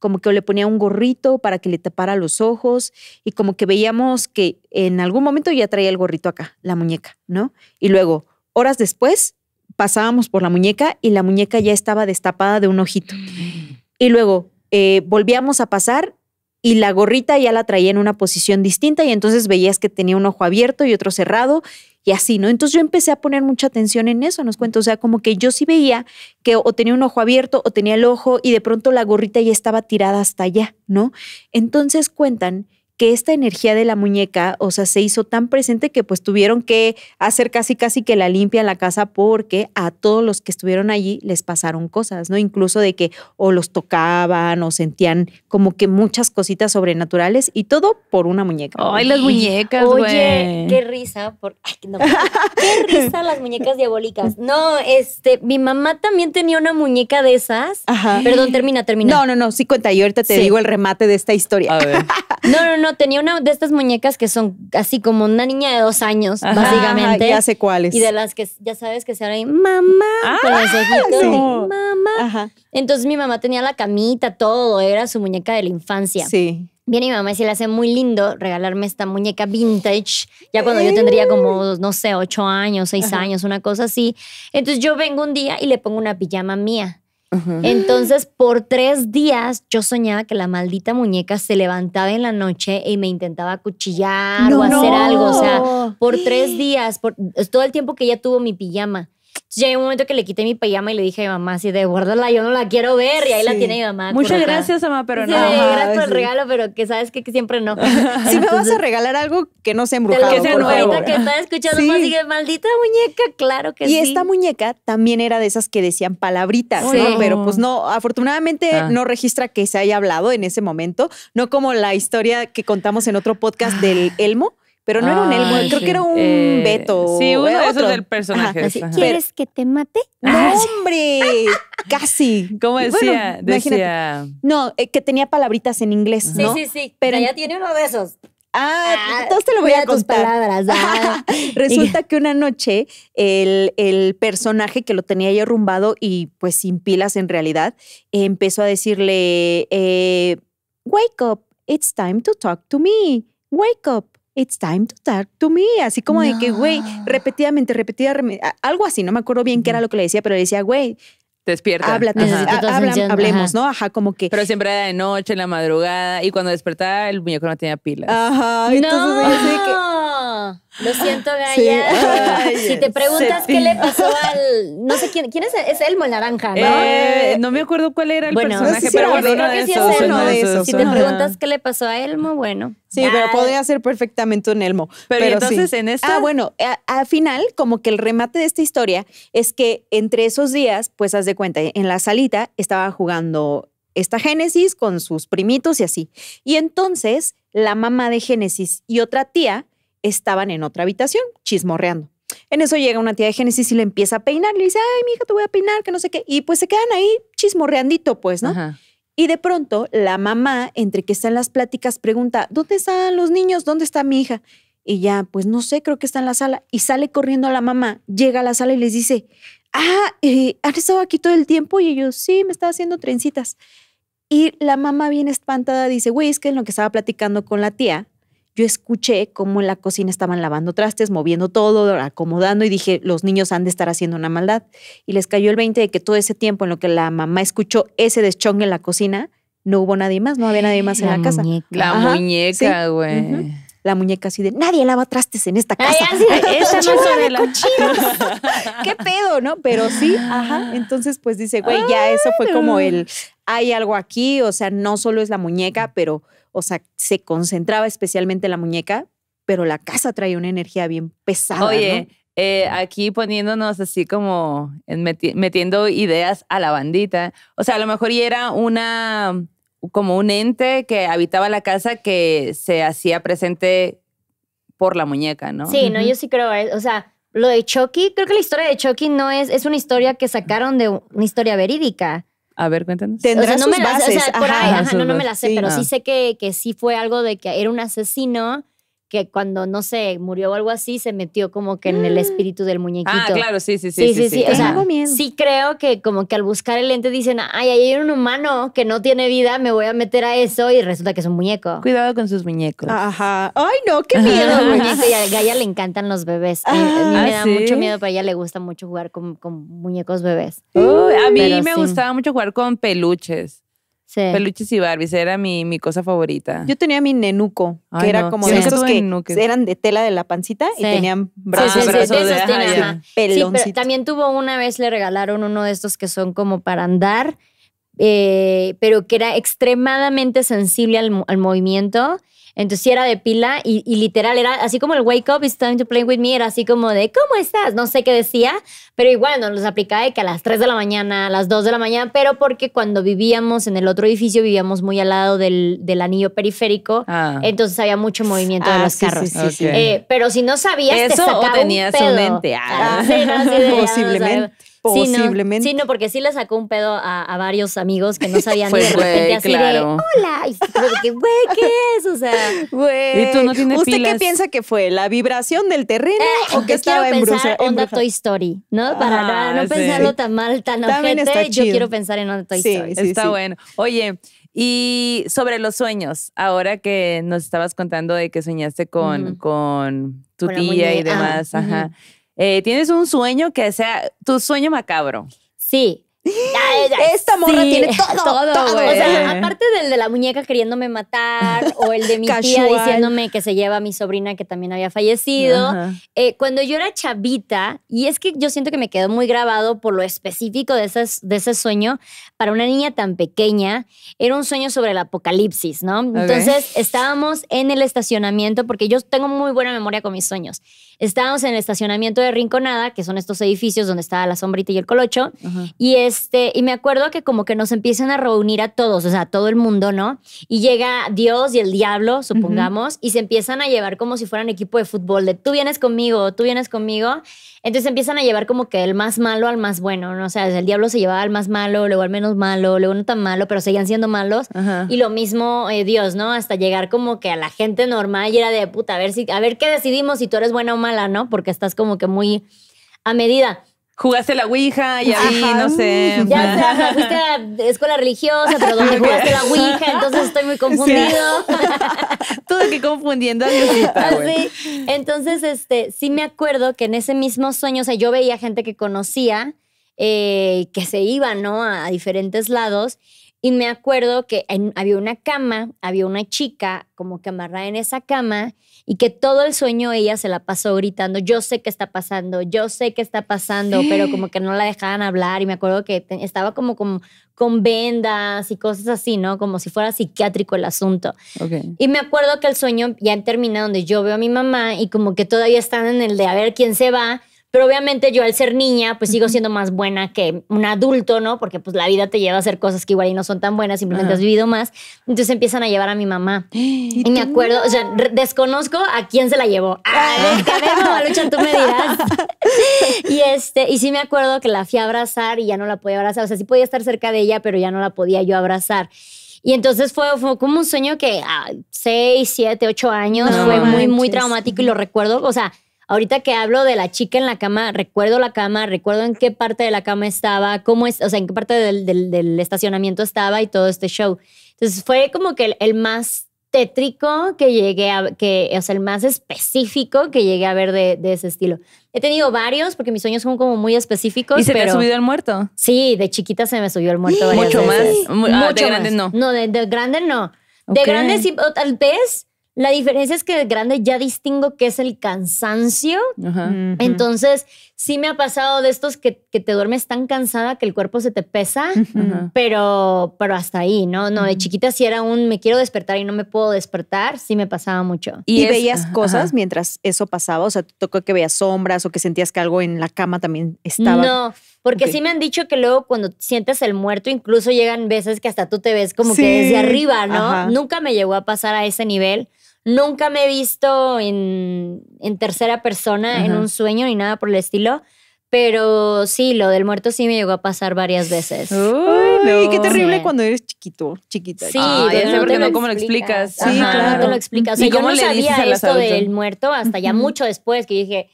como que le ponía un gorrito para que le tapara los ojos y como que veíamos que en algún momento ya traía el gorrito acá, la muñeca, ¿no? Y luego, horas después, pasábamos por la muñeca y la muñeca ya estaba destapada de un ojito. Y luego eh, volvíamos a pasar y la gorrita ya la traía en una posición distinta y entonces veías que tenía un ojo abierto y otro cerrado y así, ¿no? Entonces yo empecé a poner mucha atención en eso, nos cuento, o sea, como que yo sí veía que o tenía un ojo abierto o tenía el ojo y de pronto la gorrita ya estaba tirada hasta allá, ¿no? Entonces cuentan que esta energía de la muñeca, o sea, se hizo tan presente que pues tuvieron que hacer casi casi que la limpia la casa porque a todos los que estuvieron allí les pasaron cosas, ¿no? Incluso de que o los tocaban o sentían como que muchas cositas sobrenaturales y todo por una muñeca. Ay, las muñecas, güey. Oye, qué risa por ay, no, qué risa las muñecas diabólicas. No, este, mi mamá también tenía una muñeca de esas. Ajá. Perdón, termina, termina. No, no, no, sí cuenta, yo ahorita te digo el remate de esta historia. no, no tenía una de estas muñecas que son así como una niña de dos años, básicamente. Ya sé cuáles. Y de las que ya sabes que se ahí, mamá, ah, con los mamá. Ajá. Entonces mi mamá tenía la camita, todo, era su muñeca de la infancia. Sí. Viene mi mamá y se le hace muy lindo regalarme esta muñeca vintage, ya cuando yo tendría como, no sé, ocho años, seis años, una cosa así. Entonces yo vengo un día y le pongo una pijama mía. Entonces, por tres días yo soñaba que la maldita muñeca se levantaba en la noche y me intentaba cuchillar o hacer algo. O sea, por tres días, por todo el tiempo que ella tuvo mi pijama. Llegué un momento que le quité mi pijama y le dije a mi mamá, así de guárdala, yo no la quiero ver. Y ahí la tiene mi mamá. Muchas gracias, mamá, pero no. gracias por el regalo, pero que sabes que, siempre no. si me vas a regalar algo que no sea embrujado. que sea que está escuchando y maldita muñeca, claro que sí. Y esta muñeca también era de esas que decían palabritas, Pero pues no, afortunadamente ah. no registra que se haya hablado en ese momento, no como la historia que contamos en otro podcast del ah. Elmo pero no era un Elmo, creo que era un eh, Beto. Sí, uno de esos del personaje. Así, ¿Quieres que te mate? ¡No, ah, hombre! Casi. ¿Cómo decía? No, eh, que tenía palabritas en inglés, Sí, sí, sí. Pero ya tiene uno de esos. Ah, ah, entonces te lo voy a contar. Palabras, ah. Resulta que una noche el, personaje que lo tenía ya arrumbado y pues sin pilas en realidad, empezó a decirle, eh, wake up, it's time to talk to me, wake up, it's time to talk to me. Así como de que, güey, repetidamente, repetidamente, algo así, no me acuerdo bien qué era lo que le decía, pero le decía, güey, despierta. Habla, hablemos, ¿no? Ajá, como que. Pero siempre era de noche, en la madrugada, y cuando despertaba, el muñeco no tenía pilas. Ajá, entonces Lo siento, Gaya. si te preguntas qué le pasó al. No sé quién. ¿Quién es? Es Elmo el naranja, ¿no? Eh, no me acuerdo cuál era el personaje, si pero bueno, no es Si te preguntas qué le pasó a Elmo, bueno. Sí, pero podría ser perfectamente un elmo. Pero, entonces en esta. Ah, bueno, al final, como que el remate de esta historia es que entre esos días, pues haz de cuenta, en la salita estaba jugando esta Génesis con sus primitos y así. Y entonces la mamá de Génesis y otra tía estaban en otra habitación chismorreando. En eso llega una tía de Génesis y le empieza a peinar. Le dice, ay, mi hija, te voy a peinar, que no sé qué. Y pues se quedan ahí chismorreandito, pues, ¿no? Ajá. Y de pronto la mamá, entre que están las pláticas, pregunta, ¿dónde están los niños? ¿Dónde está mi hija? Y ya, pues no sé, creo que está en la sala. Y sale corriendo a la mamá, llega a la sala y les dice, ah, eh, ¿han estado aquí todo el tiempo? Y ellos, sí, me estaba haciendo trencitas. Y la mamá bien espantada dice, güey, es que en lo que estaba platicando con la tía, yo escuché cómo en la cocina estaban lavando trastes, moviendo todo, acomodando y dije, los niños han de estar haciendo una maldad. Y les cayó el 20 de que todo ese tiempo en lo que la mamá escuchó ese deschong en la cocina, no hubo nadie más, no había nadie más en la, casa. La muñeca, güey. La muñeca así de nadie lava trastes en esta casa. Ay, ¿Qué pedo, no? Pero sí, ajá. Entonces, pues dice, güey, ya eso fue como el hay algo aquí, o sea, no solo es la muñeca, pero o sea, se concentraba especialmente la muñeca, pero la casa traía una energía bien pesada. Oye, ¿no? Eh, aquí poniéndonos así como metiendo ideas a la bandita, o sea, a lo mejor y era una como un ente que habitaba la casa que se hacía presente por la muñeca, ¿no? Sí, no, yo sí creo, eh, o sea, lo de Chucky, creo que la historia de Chucky no es, es una historia que sacaron de una historia verídica. A ver, cuéntanos. Tendrá o sea, no me bases. La, o ajá, no, me la sé, pero sí sé que, que sí fue algo de que era un asesino que cuando, no sé, murió o algo así, se metió como que en el mm. espíritu del ah, muñequito. Ah, claro, sí, sí, sí. Sí, sí, sí. sí. sí. sí creo que como que al buscar el ente dicen, ay, ahí hay un humano que no tiene vida, me voy a meter a eso y resulta que es un muñeco. Cuidado con sus muñecos. Ajá. Ay, no, qué miedo. y a Gaia le encantan los bebés. a mí me da ¿Ah, mucho miedo, pero a ella le gusta mucho jugar con, con muñecos bebés. a mí me gustaba mucho jugar con peluches. Peluches y Barbies era mi, cosa favorita. Yo tenía mi nenuco, que era como esos que eran de tela de la pancita y tenían brazos, pero también tuvo una vez le regalaron uno de estos que son como para andar, eh, pero que era extremadamente sensible al, al movimiento entonces era de pila y, literal era así como el wake up, it's time to play with me, era así como de ¿cómo estás? No sé qué decía, pero igual nos aplicaba de que a las 3 de la mañana, a las 2 de la mañana, pero porque cuando vivíamos en el otro edificio vivíamos muy al lado del, anillo periférico, ah. entonces había mucho movimiento de ah, los carros. Eh, pero si no sabías, Eso te sacaba o un Su Posiblemente. Posiblemente. Sí, no, porque sí le sacó un pedo a, varios amigos que no sabían pues, de repente así claro. de, hola, y que, güey, ¿qué es? O sea, güey. ¿Usted qué piensa que fue? ¿La vibración del terreno eh, o que estaba en Bruselas? onda Toy Story, ¿no? Para ah, no, pensarlo tan mal, tan objeto, yo quiero pensar en onda Toy sí, Story. está bueno. Oye, y sobre los sueños, ahora que nos estabas contando de que soñaste con, con tu tía y ah, demás, ajá. Eh, ¿Tienes un sueño que sea tu sueño macabro? Sí, esta morra tiene todo, O sea, aparte del de la muñeca queriéndome matar o el de mi tía diciéndome que se lleva a mi sobrina que también había fallecido. Eh, cuando yo era chavita, y es que yo siento que me quedó muy grabado por lo específico de, de ese sueño para una niña tan pequeña, era un sueño sobre el apocalipsis, ¿no? Entonces estábamos en el estacionamiento, porque yo tengo muy buena memoria con mis sueños. Estábamos en el estacionamiento de Rinconada, que son estos edificios donde estaba la sombrita y el colocho, y es este, y me acuerdo que como que nos empiezan a reunir a todos, o sea, a todo el mundo, ¿no? Y llega Dios y el diablo, supongamos, y se empiezan a llevar como si fueran equipo de fútbol, de tú vienes conmigo, tú vienes conmigo. Entonces empiezan a llevar como que el más malo al más bueno, ¿no? O sea, el diablo se llevaba al más malo, luego al menos malo, luego no tan malo, pero seguían siendo malos. Y lo mismo eh, Dios, ¿no? Hasta llegar como que a la gente normal y era de puta, a ver si, a ver qué decidimos si tú eres buena o mala, ¿no? Porque estás como que muy a medida. Jugaste la Ouija y ahí, no sé. Ya, o fuiste a escuela religiosa, pero donde jugaste la Ouija, entonces estoy muy confundido. Todo que confundiendo a Diosita, Así. Ah, entonces, este, sí me acuerdo que en ese mismo sueño, o sea, yo veía gente que conocía, eh, que se iba, ¿no? A, diferentes lados. Y me acuerdo que había una cama, había una chica como que amarrada en esa cama y que todo el sueño ella se la pasó gritando, yo sé qué está pasando, yo sé qué está pasando, pero como que no la dejaban hablar y me acuerdo que estaba como, con vendas y cosas así, ¿no? Como si fuera psiquiátrico el asunto. Y me acuerdo que el sueño ya termina donde yo veo a mi mamá y como que todavía están en el de a ver quién se va. Pero obviamente yo al ser niña, pues sigo siendo más buena que un adulto, ¿no? Porque pues la vida te lleva a hacer cosas que igual y no son tan buenas, simplemente has vivido más. Entonces empiezan a llevar a mi mamá. Y, me acuerdo, o sea, desconozco a quién se la llevó. Ah, a tú me dirás. y, este, y sí me acuerdo que la fui a abrazar y ya no la podía abrazar. O sea, sí podía estar cerca de ella, pero ya no la podía yo abrazar. Y entonces fue, fue, como un sueño que a 6, 7, 8 años fue muy, muy traumático y lo recuerdo. O sea, Ahorita que hablo de la chica en la cama, recuerdo la cama, recuerdo en qué parte de la cama estaba, cómo o sea, en qué parte del, del, estacionamiento estaba y todo este show. Entonces fue como que el, más tétrico que llegué a, que, o sea, el más específico que llegué a ver de, ese estilo. He tenido varios porque mis sueños son como muy específicos. ¿Y se me te ha subido el muerto? Sí, de chiquita se me subió el muerto. Mucho más. Ah, de grande no. No, de, grande no. De grande sí, tal vez la diferencia es que de grande ya distingo qué es el cansancio. Entonces, sí me ha pasado de estos que, te duermes tan cansada que el cuerpo se te pesa, pero, pero hasta ahí, ¿no? No, de chiquita sí era un me quiero despertar y no me puedo despertar, sí me pasaba mucho. ¿Y, veías cosas mientras eso pasaba? O sea, ¿te tocó que veías sombras o que sentías que algo en la cama también estaba? No. Porque sí me han dicho que luego cuando sientes el muerto, incluso llegan veces que hasta tú te ves como que desde arriba, ¿no? Nunca me llegó a pasar a ese nivel Nunca me he visto en, en tercera persona, en un sueño ni nada por el estilo. Pero sí, lo del muerto sí me llegó a pasar varias veces. Uy, qué terrible cuando eres chiquito, chiquita. Sí, ah, cómo lo explicas. Sí, no te lo explicas. yo no le sabía esto del muerto hasta ya mucho después que dije,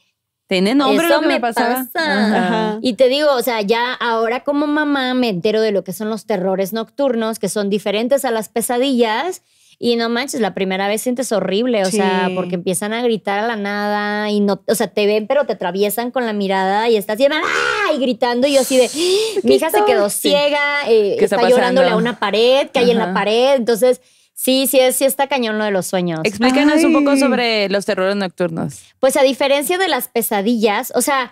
tiene nombre lo que me, pasa. Y te digo, o sea, ya ahora como mamá me entero de lo que son los terrores nocturnos, que son diferentes a las pesadillas y no manches, la primera vez sientes horrible, o sea, porque empiezan a gritar a la nada y no, o sea, te ven, pero te atraviesan con la mirada y estás llena, ¡ah! y gritando. Y yo así de, mi hija se quedó ciega, eh, está, llorándole a una pared, cae en la pared. Entonces, Sí, sí, sí está cañón lo de los sueños. Explícanos un poco sobre los terrores nocturnos. Pues a diferencia de las pesadillas, o sea,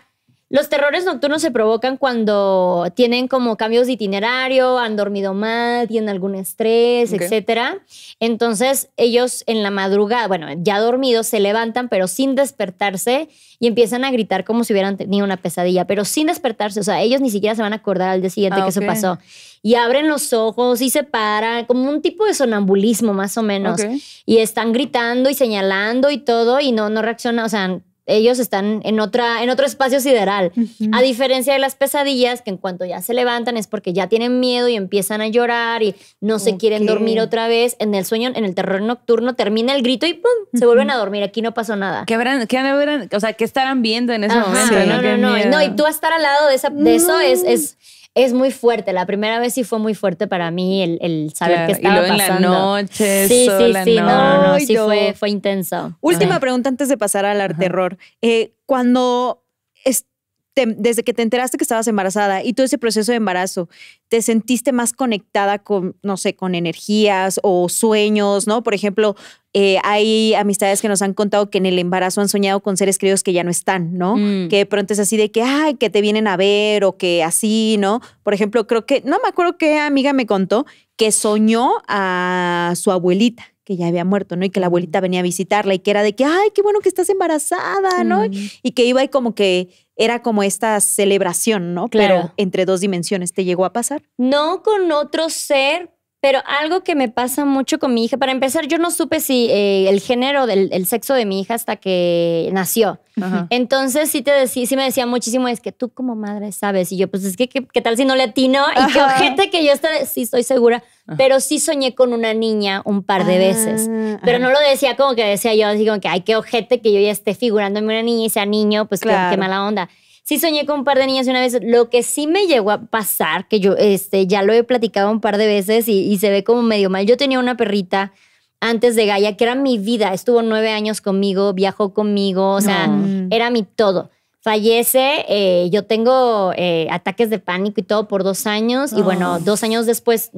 los terrores nocturnos se provocan cuando tienen como cambios de itinerario, han dormido mal, tienen algún estrés, etc. etcétera. Entonces, ellos en la madrugada, bueno, ya dormidos, se levantan, pero sin despertarse y empiezan a gritar como si hubieran tenido una pesadilla, pero sin despertarse. O sea, ellos ni siquiera se van a acordar al día siguiente ah, que eso pasó. Y abren los ojos y se paran, como un tipo de sonambulismo, más o menos. Y están gritando y señalando y todo, y no, no reaccionan, o sea, ellos están en, otra, en otro espacio sideral. A diferencia de las pesadillas, que en cuanto ya se levantan es porque ya tienen miedo y empiezan a llorar y no se quieren dormir otra vez. En el sueño, en el terror nocturno, termina el grito y ¡pum! Se vuelven a dormir. Aquí no pasó nada. ¿Qué habrán, qué habrán o sea, qué estarán viendo en ese momento? no, no, no. no. Y tú estar al lado de, de eso es es muy fuerte. La primera vez sí fue muy fuerte para mí el, saber que estaba pasando. en la noche, sí, sí, sí, no, no, no, sí Fue, fue, intenso. Última pregunta antes de pasar al arte terror. Eh, cuando desde que te enteraste que estabas embarazada y todo ese proceso de embarazo, te sentiste más conectada con, no sé, con energías o sueños, ¿no? Por ejemplo, eh, hay amistades que nos han contado que en el embarazo han soñado con seres queridos que ya no están, ¿no? Mm. Que de pronto es así de que, ay, que te vienen a ver o que así, ¿no? Por ejemplo, creo que, no me acuerdo qué amiga me contó que soñó a su abuelita que ya había muerto, ¿no? Y que la abuelita venía a visitarla y que era de que, ay, qué bueno que estás embarazada, ¿no? Mm. Y que iba y como que era como esta celebración, ¿no? Claro. Pero entre dos dimensiones, ¿te llegó a pasar? No con otro ser, pero algo que me pasa mucho con mi hija, para empezar, yo no supe si eh, el género del el sexo de mi hija hasta que nació. Entonces sí, te sí me decía muchísimo, es que tú como madre sabes. Y yo, pues es que, ¿qué, tal si no le atino? Y que qué que yo sí estoy segura. Pero sí soñé con una niña un par de veces. Ah, pero no lo decía como que decía yo, así como que, ay, qué ojete que yo ya esté figurándome una niña y sea niño, pues qué, mala onda. Sí soñé con un par de niñas una vez. Lo que sí me llegó a pasar, que yo este, ya lo he platicado un par de veces y, se ve como medio mal. Yo tenía una perrita antes de Gaia, que era mi vida. Estuvo nueve años conmigo, viajó conmigo, o sea, era mi todo. Fallece, eh, yo tengo eh, ataques de pánico y todo por dos años, y bueno, ah. dos años después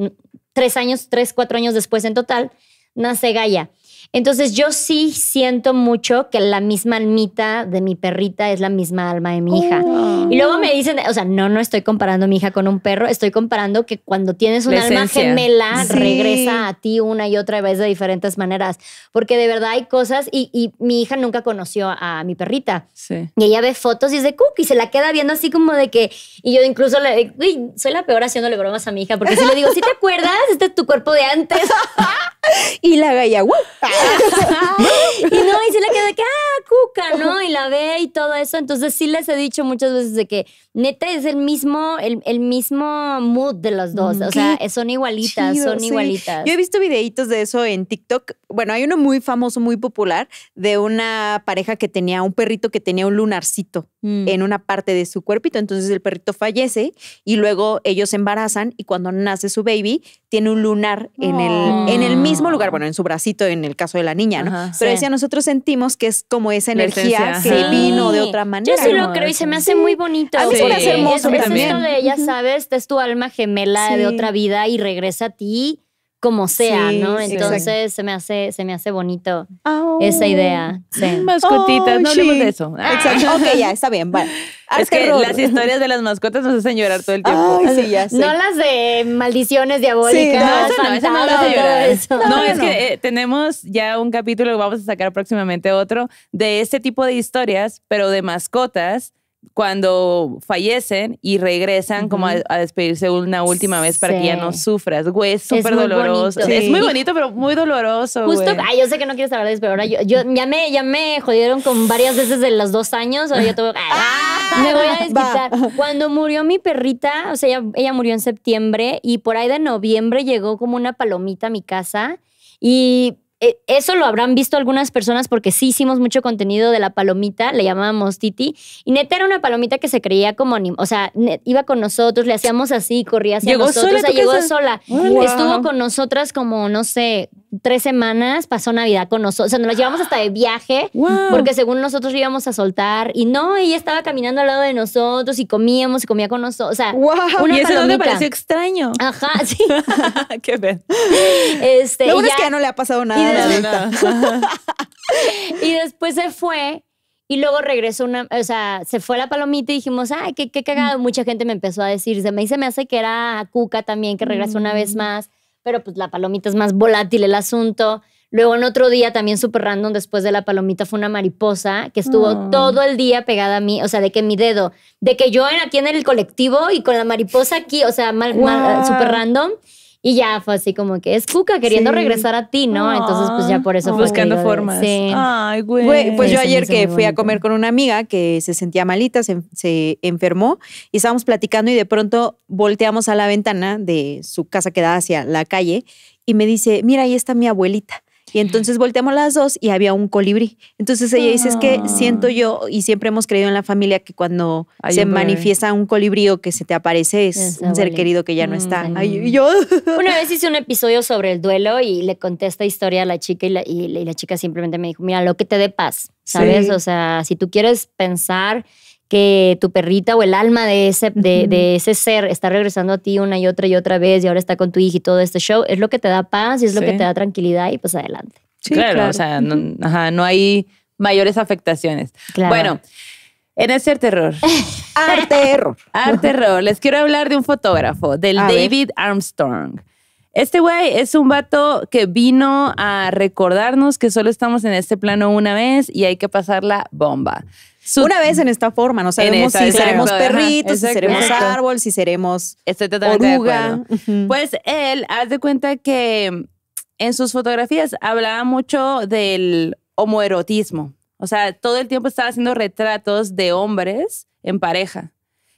tres años, tres, cuatro años después en total, nace Gaia. Entonces yo sí siento mucho que la misma almita de mi perrita es la misma alma de mi hija. Y luego me dicen, o sea, no, no estoy comparando mi hija con un perro, estoy comparando que cuando tienes un alma gemela regresa a ti una y otra vez de diferentes maneras, porque de verdad hay cosas y, mi hija nunca conoció a mi perrita. Sí. Y ella ve fotos y es de cookie, se la queda viendo así como de que, y yo incluso le, uy, soy la peor haciéndole bromas a mi hija, porque si le digo, si ¿Sí te acuerdas, este es tu cuerpo de antes. Y la gaya... y no, y se le queda que, ah, cuca, ¿no? Y la ve y todo eso. Entonces sí les he dicho muchas veces de que neta es el mismo, el, mismo mood de los dos. Mm, o sea, son igualitas, son igualitas. Yo he visto videitos de eso en TikTok. Bueno, hay uno muy famoso, muy popular, de una pareja que tenía un perrito que tenía un lunarcito mm. en una parte de su cuerpito. Entonces el perrito fallece y luego ellos se embarazan y cuando nace su baby, tiene un lunar en, el, en el oh. mismo lugar, bueno, en su bracito en el caso de la niña, ¿no? Pero decía, nosotros sentimos que es como esa energía que vino de otra manera. Yo sí lo creo y se me hace muy bonito. A hermoso es, también. Es esto de, ella sabes, es tu alma gemela de otra vida y regresa a ti como sea, ¿no? Entonces se me hace se me hace bonito esa idea. Sí. Mascotitas, no hablemos de eso. Ah, exacto. ok, ya, está bien, vale. es que las historias de las mascotas nos hacen llorar todo el tiempo. sí, ya No las de maldiciones diabólicas, no, no, eso no, No, es que eh, tenemos ya un capítulo, vamos a sacar próximamente otro, de este tipo de historias, pero de mascotas cuando fallecen y regresan como a, despedirse una última vez para que ya no sufras. Güey, es súper doloroso. Es muy bonito, pero muy doloroso. Justo, ay, yo sé que no quieres hablar de eso, pero ahora yo, ya, me, jodieron con varias veces de los dos años. Ahora yo tengo ah, me voy a desquitar. Cuando murió mi perrita, o sea, ella, ella murió en septiembre y por ahí de noviembre llegó como una palomita a mi casa. Y e, eso lo habrán visto algunas personas porque sí hicimos mucho contenido de la palomita, le llamábamos Titi, y neta era una palomita que se creía como, o sea, iba con nosotros, le hacíamos así, corría hacia nosotros, llegó sola. Estuvo con nosotras como, no sé, tres semanas, pasó Navidad con nosotros, o sea, nos la llevamos hasta de viaje, porque según nosotros íbamos a soltar, y no, ella estaba caminando al lado de nosotros y comíamos y comía con nosotros, o sea, wow. ¿Y eso palomita. pareció extraño. Ajá, sí. Qué bien. Este, es que ya no le ha pasado nada y después se fue y luego regresó una, o sea, se fue la palomita y dijimos, ay, qué, qué cagado. Mm. Mucha gente me empezó a decir, se me, dice me hace que era Cuca también, que regresó una vez mm. más, pero pues la palomita es más volátil el asunto. Luego en otro día también súper random, después de la palomita fue una mariposa que estuvo oh. todo el día pegada a mí, o sea, de que mi dedo, de que yo era aquí en el colectivo y con la mariposa aquí, o sea, súper random. Y ya fue así como que es Cuca queriendo regresar a ti, ¿no? Entonces, pues ya por eso fue Buscando formas. Ay, güey. pues yo ayer que fui a comer con una amiga que se sentía malita, se, se, enfermó y estábamos platicando y de pronto volteamos a la ventana de su casa que da hacia la calle y me dice, mira, ahí está mi abuelita. Y entonces volteamos las dos y había un colibrí. Entonces ella dice, es que siento ah. yo, y siempre hemos creído en la familia que cuando se manifiesta un colibrí o que se te aparece es, un ser querido que ya no mm, está. yo. Una vez hice un episodio sobre el duelo y le conté esta historia a la chica y la, chica simplemente me dijo, mira, lo que te dé paz, ¿sabes? O sea, si tú quieres pensar que tu perrita o el alma de ese, de, ese ser está regresando a ti una y otra y otra vez y ahora está con tu hija y todo este show, es lo que te da paz y es lo que te da tranquilidad y pues adelante. claro, o sea, no, hay mayores afectaciones. Bueno, en ese terror. arte error. Arte error. Les quiero hablar de un fotógrafo, del David Armstrong. Este güey es un vato que vino a recordarnos que solo estamos en este plano una vez y hay que pasar la bomba una vez en esta forma, no sabemos si seremos perritos, si seremos árboles, si seremos Estoy Pues él, haz de cuenta que en sus fotografías hablaba mucho del homoerotismo. O sea, todo el tiempo estaba haciendo retratos de hombres en pareja.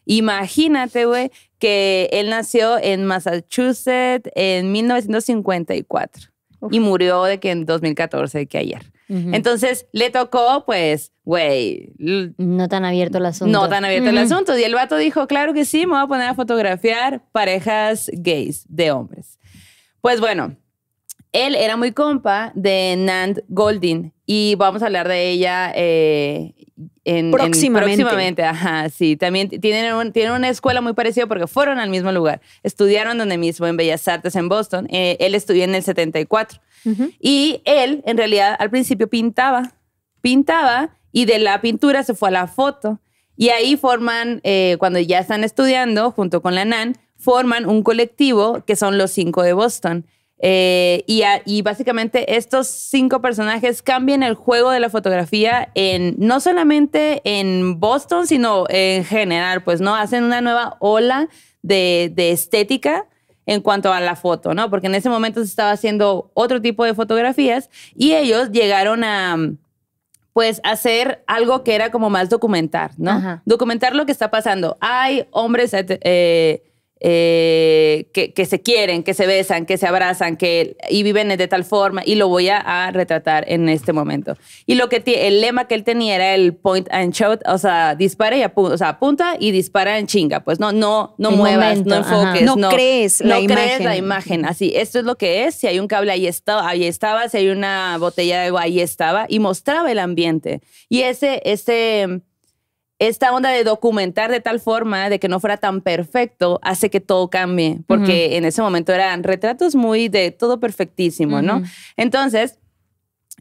Imagínate, güey, que él nació en Massachusetts en 1954 y murió de que en 2014, de que ayer. Entonces le tocó, pues, güey. No tan abierto el asunto. No tan abierto el asunto. Y el vato dijo, claro que sí, me voy a poner a fotografiar parejas gays de hombres. Pues bueno, él era muy compa de Nand Goldin y vamos a hablar de ella eh, próximamente. ajá, sí. También tienen, tienen una escuela muy parecida porque fueron al mismo lugar. Estudiaron donde mismo, en Bellas Artes, en Boston. Eh, él estudió en el 74. Y él, en realidad, al principio pintaba. Pintaba y de la pintura se fue a la foto. Y ahí forman, eh, cuando ya están estudiando, junto con la NAN, forman un colectivo que son los cinco de Boston. Eh, y, básicamente estos cinco personajes cambian el juego de la fotografía en, no solamente en Boston, sino en general, pues no hacen una nueva ola de, estética en cuanto a la foto, ¿no? Porque en ese momento se estaba haciendo otro tipo de fotografías y ellos llegaron a, pues hacer algo que era como más documentar, ¿no? Documentar lo que está pasando. Hay hombres eh, eh, que, se quieren, que se besan, que se abrazan, que y viven de tal forma, y lo voy a, retratar en este momento. Y lo que el lema que él tenía era el point and shoot, o sea, dispara y apunta, o sea, apunta y dispara en chinga, pues no, no, no muevas, no enfoques, no, crees, la no imagen. crees la imagen, así, esto es lo que es, si hay un cable ahí estaba, ahí estaba, si hay una botella de agua ahí estaba, y mostraba el ambiente. Y ese, ese esta onda de documentar de tal forma de que no fuera tan perfecto hace que todo cambie, porque en ese momento eran retratos muy de todo perfectísimo, ¿no? Entonces,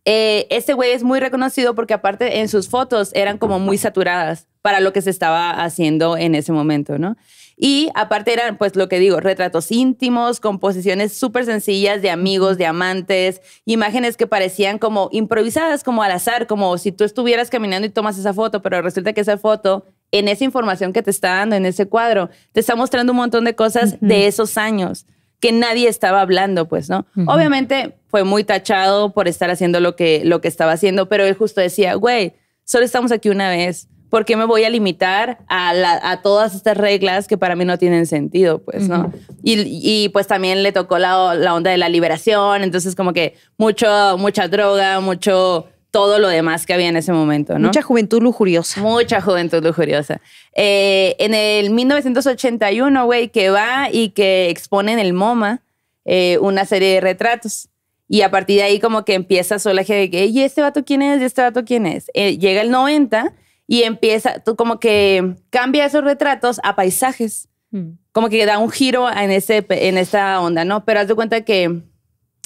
eh, este güey es muy reconocido porque aparte en sus fotos eran como muy saturadas para lo que se estaba haciendo en ese momento, ¿no? Y aparte eran, pues lo que digo, retratos íntimos, composiciones súper sencillas de amigos, de amantes, imágenes que parecían como improvisadas, como al azar, como si tú estuvieras caminando y tomas esa foto, pero resulta que esa foto, en esa información que te está dando, en ese cuadro, te está mostrando un montón de cosas de esos años que nadie estaba hablando, pues, ¿no? Obviamente fue muy tachado por estar haciendo lo que, lo que estaba haciendo, pero él justo decía, güey, solo estamos aquí una vez. ¿Por qué me voy a limitar a, a todas estas reglas que para mí no tienen sentido? Pues, ¿no? y, y, pues también le tocó la, la, onda de la liberación, entonces como que mucho, mucha droga, mucho todo lo demás que había en ese momento, ¿no? Mucha juventud lujuriosa. Mucha juventud lujuriosa. Eh, en el 1981, güey, que va y que expone en el MoMA eh, una serie de retratos. Y a partir de ahí como que empieza sola de que, ¿y este vato quién es? ¿Y este vato quién es? Eh, llega el 90 y empieza, tú como que cambia esos retratos a paisajes. Mm. Como que da un giro en, ese, en esa onda, ¿no? Pero haz de cuenta que,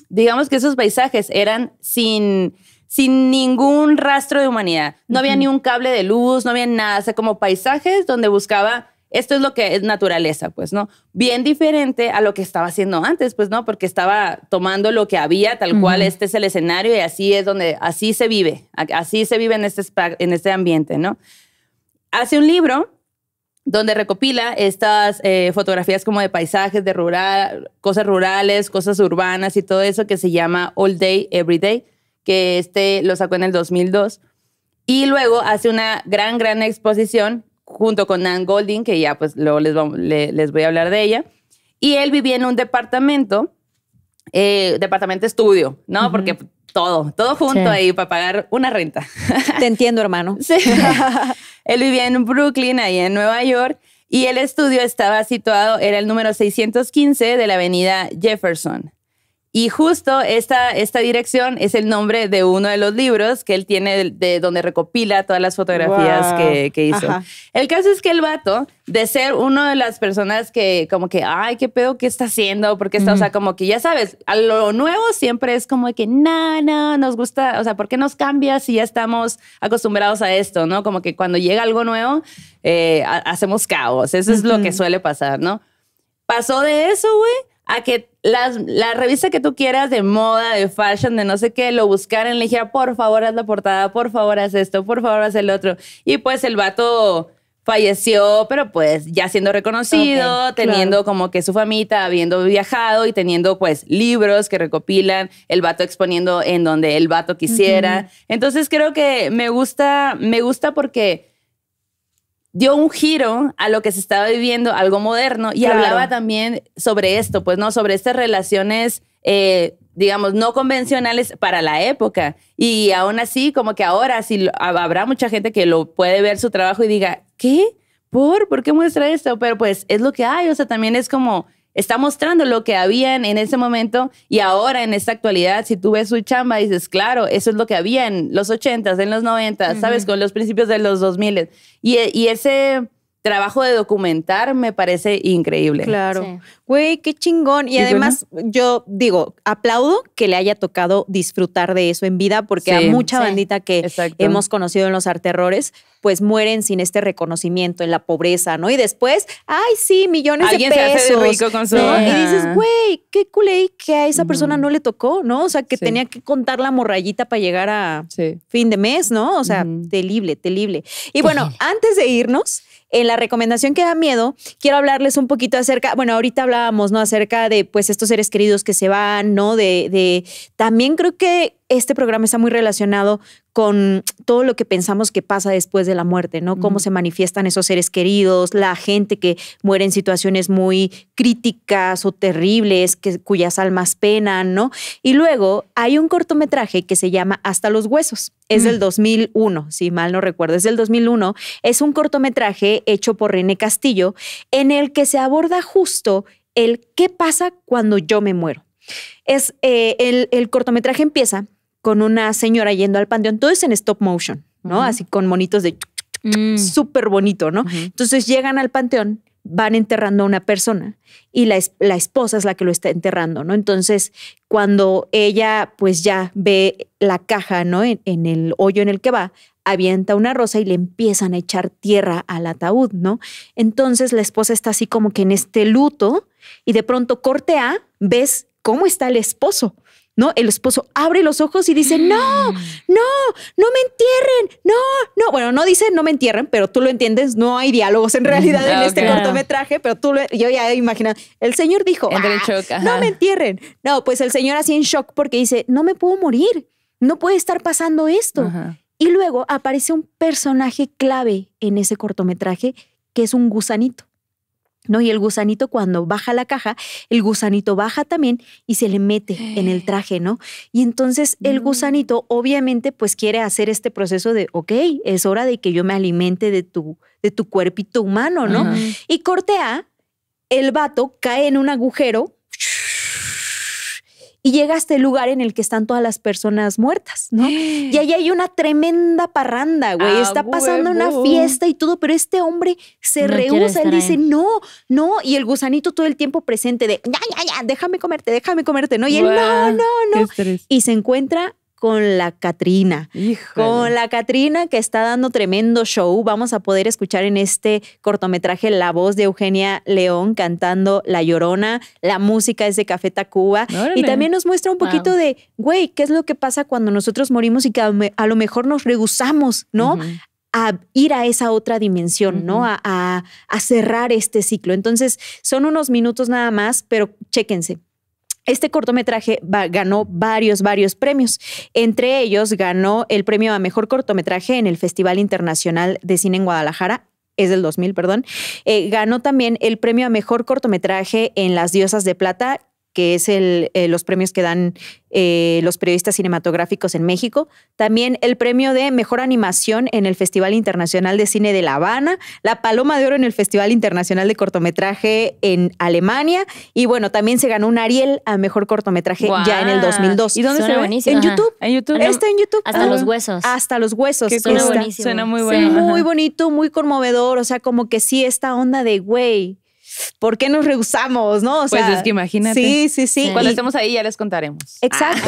digamos que esos paisajes eran sin sin ningún rastro de humanidad. No había ni un cable de luz, no había nada, o sea, como paisajes donde buscaba, esto es lo que es naturaleza, pues, ¿no? Bien diferente a lo que estaba haciendo antes, pues, ¿no? Porque estaba tomando lo que había, tal cual, este es el escenario y así es donde, así se vive, así se vive en este, en este ambiente, ¿no? Hace un libro donde recopila estas eh, fotografías como de paisajes, de rural, cosas rurales, cosas urbanas y todo eso que se llama All Day, Every Day que este lo sacó en el 2002. Y luego hace una gran, gran exposición junto con Nan Golding, que ya pues luego les, les voy a hablar de ella. Y él vivía en un departamento, eh, departamento estudio, ¿no? Porque todo, todo junto ahí para pagar una renta. Te entiendo, hermano. Sí. él vivía en Brooklyn, ahí en Nueva York, y el estudio estaba situado, era el número 615 de la avenida Jefferson. Y justo esta, esta dirección es el nombre de uno de los libros que él tiene de, donde recopila todas las fotografías que, hizo. El caso es que el vato, de ser una de las personas que como que, ay, qué pedo, qué está haciendo, porque está, o sea, como que ya sabes, a lo nuevo siempre es como que, no, no, nos gusta, o sea, ¿por qué nos cambia si ya estamos acostumbrados a esto, no? Como que cuando llega algo nuevo, eh, hacemos caos, eso es lo que suele pasar, ¿no? Pasó de eso, güey a que las, la revista que tú quieras de moda, de fashion, de no sé qué, lo buscaran, le dijera, por favor, haz la portada, por favor, haz esto, por favor, haz el otro. Y pues el vato falleció, pero pues ya siendo reconocido, teniendo como que su famita, habiendo viajado y teniendo pues libros que recopilan, el vato exponiendo en donde el vato quisiera. Entonces creo que me gusta, me gusta porque dio un giro a lo que se estaba viviendo, algo moderno, y hablaba también sobre esto, pues no, sobre estas relaciones, eh, digamos, no convencionales para la época. Y aún así, como que ahora sí habrá mucha gente que lo puede ver su trabajo y diga, ¿qué? ¿Por? ¿Por qué muestra esto? Pero pues es lo que hay, o sea, también es como está mostrando lo que habían en ese momento y ahora en esta actualidad, si tú ves su chamba, dices, claro, eso es lo que había en los 80 en los 90s, ¿sabes? Con los principios de los 2000. Y, y ese trabajo de documentar me parece increíble. Claro güey, qué chingón. Y además, yo digo, aplaudo que le haya tocado disfrutar de eso en vida, porque a mucha bandita que hemos conocido en los arte errores pues mueren sin este reconocimiento, en la pobreza, ¿no? Y después, ay, sí, millones de pesos. Y dices, güey, qué culé que a esa persona no le tocó, ¿no? O sea, que tenía que contar la morrayita para llegar a fin de mes, ¿no? O sea, terrible, terrible. Y bueno, antes de irnos, en la recomendación que da miedo, quiero hablarles un poquito acerca, bueno, ahorita hablamos ¿no? Acerca de pues estos seres queridos que se van, ¿no? De, también creo que este programa está muy relacionado con todo lo que pensamos que pasa después de la muerte, ¿no? Cómo se manifiestan esos seres queridos, la gente que muere en situaciones muy críticas o terribles, que, cuyas almas penan, ¿no? Y luego hay un cortometraje que se llama Hasta los huesos. Es mm. del 2001, si mal no recuerdo, es del 2001. Es un cortometraje hecho por René Castillo en el que se aborda justo el qué pasa cuando yo me muero. Es, eh, el, cortometraje empieza con una señora yendo al panteón, todo es en stop motion, ¿no? Así con monitos de... Mm. Súper bonito, ¿no? Entonces llegan al panteón, van enterrando a una persona y la, esposa es la que lo está enterrando, ¿no? Entonces, cuando ella pues ya ve la caja, ¿no? en, el hoyo en el que va, avienta una rosa y le empiezan a echar tierra al ataúd, ¿no? Entonces la esposa está así como que en este luto y de pronto corte A, ves cómo está el esposo. ¿no? El esposo abre los ojos y dice, mm. no, no, no me entierren, no, no. Bueno, no dice no me entierren, pero tú lo entiendes, no hay diálogos en mm. realidad en ah, este cortometraje, pero tú lo, yo ya he imaginado, el señor dijo, ah, no me entierren. No, pues el señor así en shock porque dice, no me puedo morir, no puede estar pasando esto. Y luego aparece un personaje clave en ese cortometraje, que es un gusanito. ¿No? Y el gusanito cuando baja la caja, el gusanito baja también y se le mete en el eh. traje, ¿no? Y entonces el mm. gusanito obviamente pues quiere hacer este proceso de, ok, es hora de que yo me alimente de tu, de tu cuerpito humano, ¿no? Y cortea, el vato cae en un agujero y llega hasta el lugar en el que están todas las personas muertas, ¿no? Y ahí hay una tremenda parranda, güey. Ah, Está pasando una fiesta y todo, pero este hombre se rehúsa. Él dice, no, no. Y el gusanito todo el tiempo presente de, ya, ya, ya, déjame comerte, déjame comerte, ¿no? Y él, no, no, no. Y se encuentra con la Catrina. Con la Catrina que está dando tremendo show. Vamos a poder escuchar en este cortometraje la voz de Eugenia León cantando La Llorona. La música es de Café Tacuba. Y también nos muestra un poquito de, güey, ¿qué es lo que pasa cuando nosotros morimos y que a, lo mejor nos rehusamos, ¿no? a ir a esa otra dimensión, ¿no? a, cerrar este ciclo. Entonces, son unos minutos nada más, pero chéquense. Este cortometraje ganó varios, varios premios. Entre ellos ganó el premio a Mejor Cortometraje en el Festival Internacional de Cine en Guadalajara. Es del 2000, perdón. Eh, ganó también el premio a Mejor Cortometraje en Las Diosas de Plata, que es el, eh, los premios que dan eh, los periodistas cinematográficos en México. También el premio de Mejor Animación en el Festival Internacional de Cine de La Habana, la Paloma de Oro en el Festival Internacional de Cortometraje en Alemania y bueno, también se ganó un Ariel a Mejor Cortometraje ya en el 2002. ¿Y dónde buenísimo. En YouTube. En YouTube. Está en YouTube. Hasta los huesos. Hasta los huesos. Suena buenísimo. Suena muy bueno. Muy bonito, muy conmovedor, o sea, como que sí, esta onda de güey ¿por qué nos rehusamos? ¿No? pues es que imagínate. Sí, sí, sí. Cuando estemos ahí ya les contaremos. Exacto.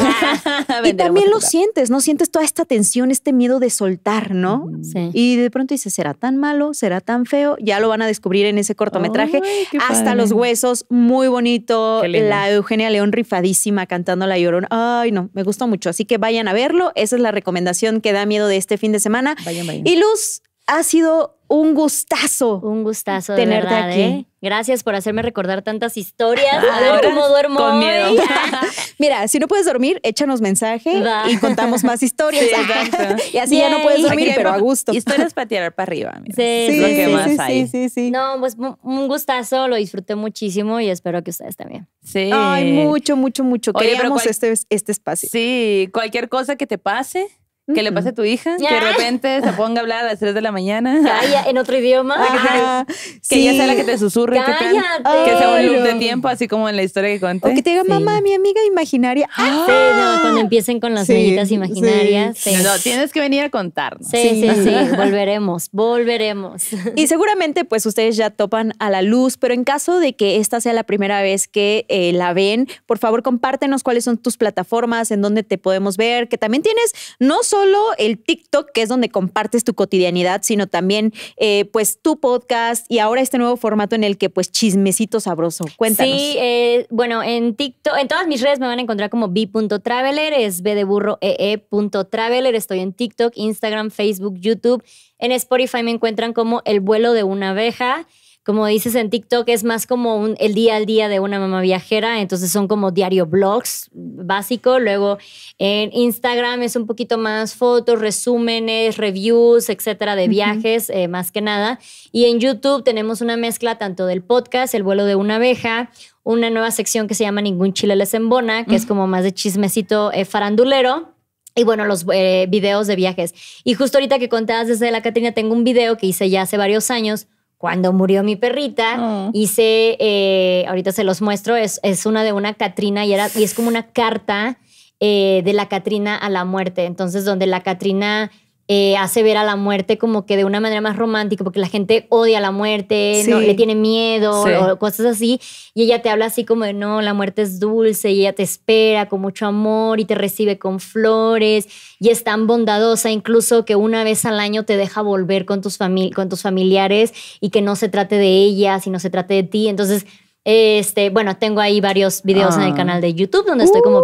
Ah. y también lo sientes, ¿no? Sientes toda esta tensión, este miedo de soltar, ¿no? Sí. Y de pronto dices, ¿será tan malo? ¿Será tan feo? Ya lo van a descubrir en ese cortometraje. Hasta los huesos, muy bonito. La Eugenia León rifadísima cantando La Llorona. Ay, no, me gustó mucho. Así que vayan a verlo. Esa es la recomendación que da miedo de este fin de semana. Vayan, vayan. Y Luz, ha sido un gustazo. Un gustazo. De tenerte aquí. ¿eh? Gracias por hacerme recordar tantas historias. A ver cómo duermo. Mira, si no puedes dormir, échanos mensaje y contamos más historias. y así ya no puedes dormir, pero a gusto. Historias para tirar para arriba. Sí, sí, sí, No, pues un gustazo, lo disfruté muchísimo y espero que ustedes también. Sí. Ay, mucho, mucho, mucho. Oye, este, este espacio. Sí, cualquier cosa que te pase que le pase a tu hija, que de repente se ponga a hablar a las 3 de la mañana. en otro idioma. que, ella sea la que te susurre. Que, sea un loop de tiempo, así como en la historia que conté. O que te diga, mamá, mi amiga imaginaria. ay no, empiecen con las sí, imaginarias. Sí. tienes que venir a contarnos. Sí, sí, sí, volveremos, volveremos. Y seguramente pues ustedes ya topan a la luz, pero en caso de que esta sea la primera vez que eh, la ven, por favor compártenos cuáles son tus plataformas, en dónde te podemos ver, que también tienes no solo el TikTok, que es donde compartes tu cotidianidad, sino también eh, pues tu podcast y ahora este nuevo formato en el que pues chismecito sabroso. Cuéntanos. Sí, eh, bueno, en TikTok, en todas mis redes me van a encontrar como b.traveler es bdeburroee.traveler. Estoy en TikTok, Instagram, Facebook, YouTube. En Spotify me encuentran como El vuelo de una abeja. Como dices en TikTok, es más como el día al día de una mamá viajera. Entonces son como diario blogs básico. Luego en Instagram es un poquito más fotos, resúmenes, reviews, etcétera, de viajes, eh, más que nada. Y en YouTube tenemos una mezcla tanto del podcast, El vuelo de una abeja, una nueva sección que se llama Ningún Chile les embona, que es como más de chismecito eh, farandulero. Y bueno, los eh, videos de viajes. Y justo ahorita que contabas desde la Catrina, tengo un video que hice ya hace varios años cuando murió mi perrita, oh. hice, eh, ahorita se los muestro, es, una de una Catrina y, era, y es como una carta de la Catrina a la muerte. Entonces, donde la Catrina eh, hace ver a la muerte como que de una manera más romántica, porque la gente odia la muerte, no, le tiene miedo o cosas así. Y ella te habla así como de, no, la muerte es dulce y ella te espera con mucho amor y te recibe con flores y es tan bondadosa incluso que una vez al año te deja volver con tus, con tus familiares y que no se trate de ella, sino se trate de ti. Entonces, este, bueno, tengo ahí varios videos en el ah. canal de YouTube donde estoy como uh,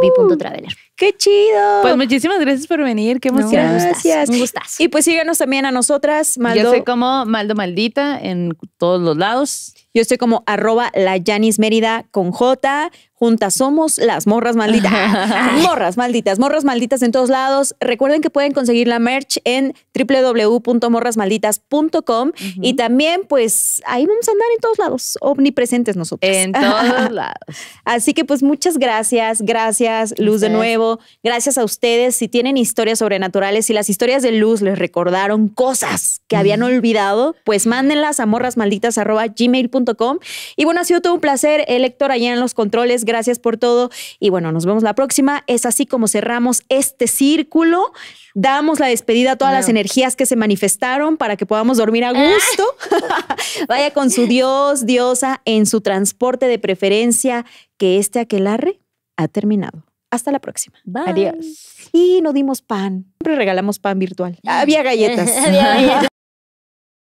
¡Qué chido! Pues muchísimas gracias por venir, qué emoción. gracias. Y pues síganos también a nosotras, Maldo. Yo soy como Maldo Maldita en todos los lados. Yo estoy como arroba la Mérida con J. Juntas somos las morras malditas. morras malditas, morras malditas en todos lados. Recuerden que pueden conseguir la merch en www.morrasmalditas.com y también pues ahí vamos a andar en todos lados, omnipresentes nosotros. En todos lados. Así que pues muchas gracias, gracias Luz de nuevo, gracias a ustedes. Si tienen historias sobrenaturales, si las historias de Luz les recordaron cosas que habían olvidado, pues mándenlas a morrasmalditas.gmail.com y bueno, ha sido todo un placer, elector eh, allá en los controles. Gracias por todo. Y bueno, nos vemos la próxima. Es así como cerramos este círculo. Damos la despedida a todas las energías que se manifestaron para que podamos dormir a gusto. Vaya con su Dios, diosa, en su transporte de preferencia, que este aquelarre ha terminado. Hasta la próxima. Adiós. Y no dimos pan. Siempre regalamos pan virtual. Había galletas. Había galletas.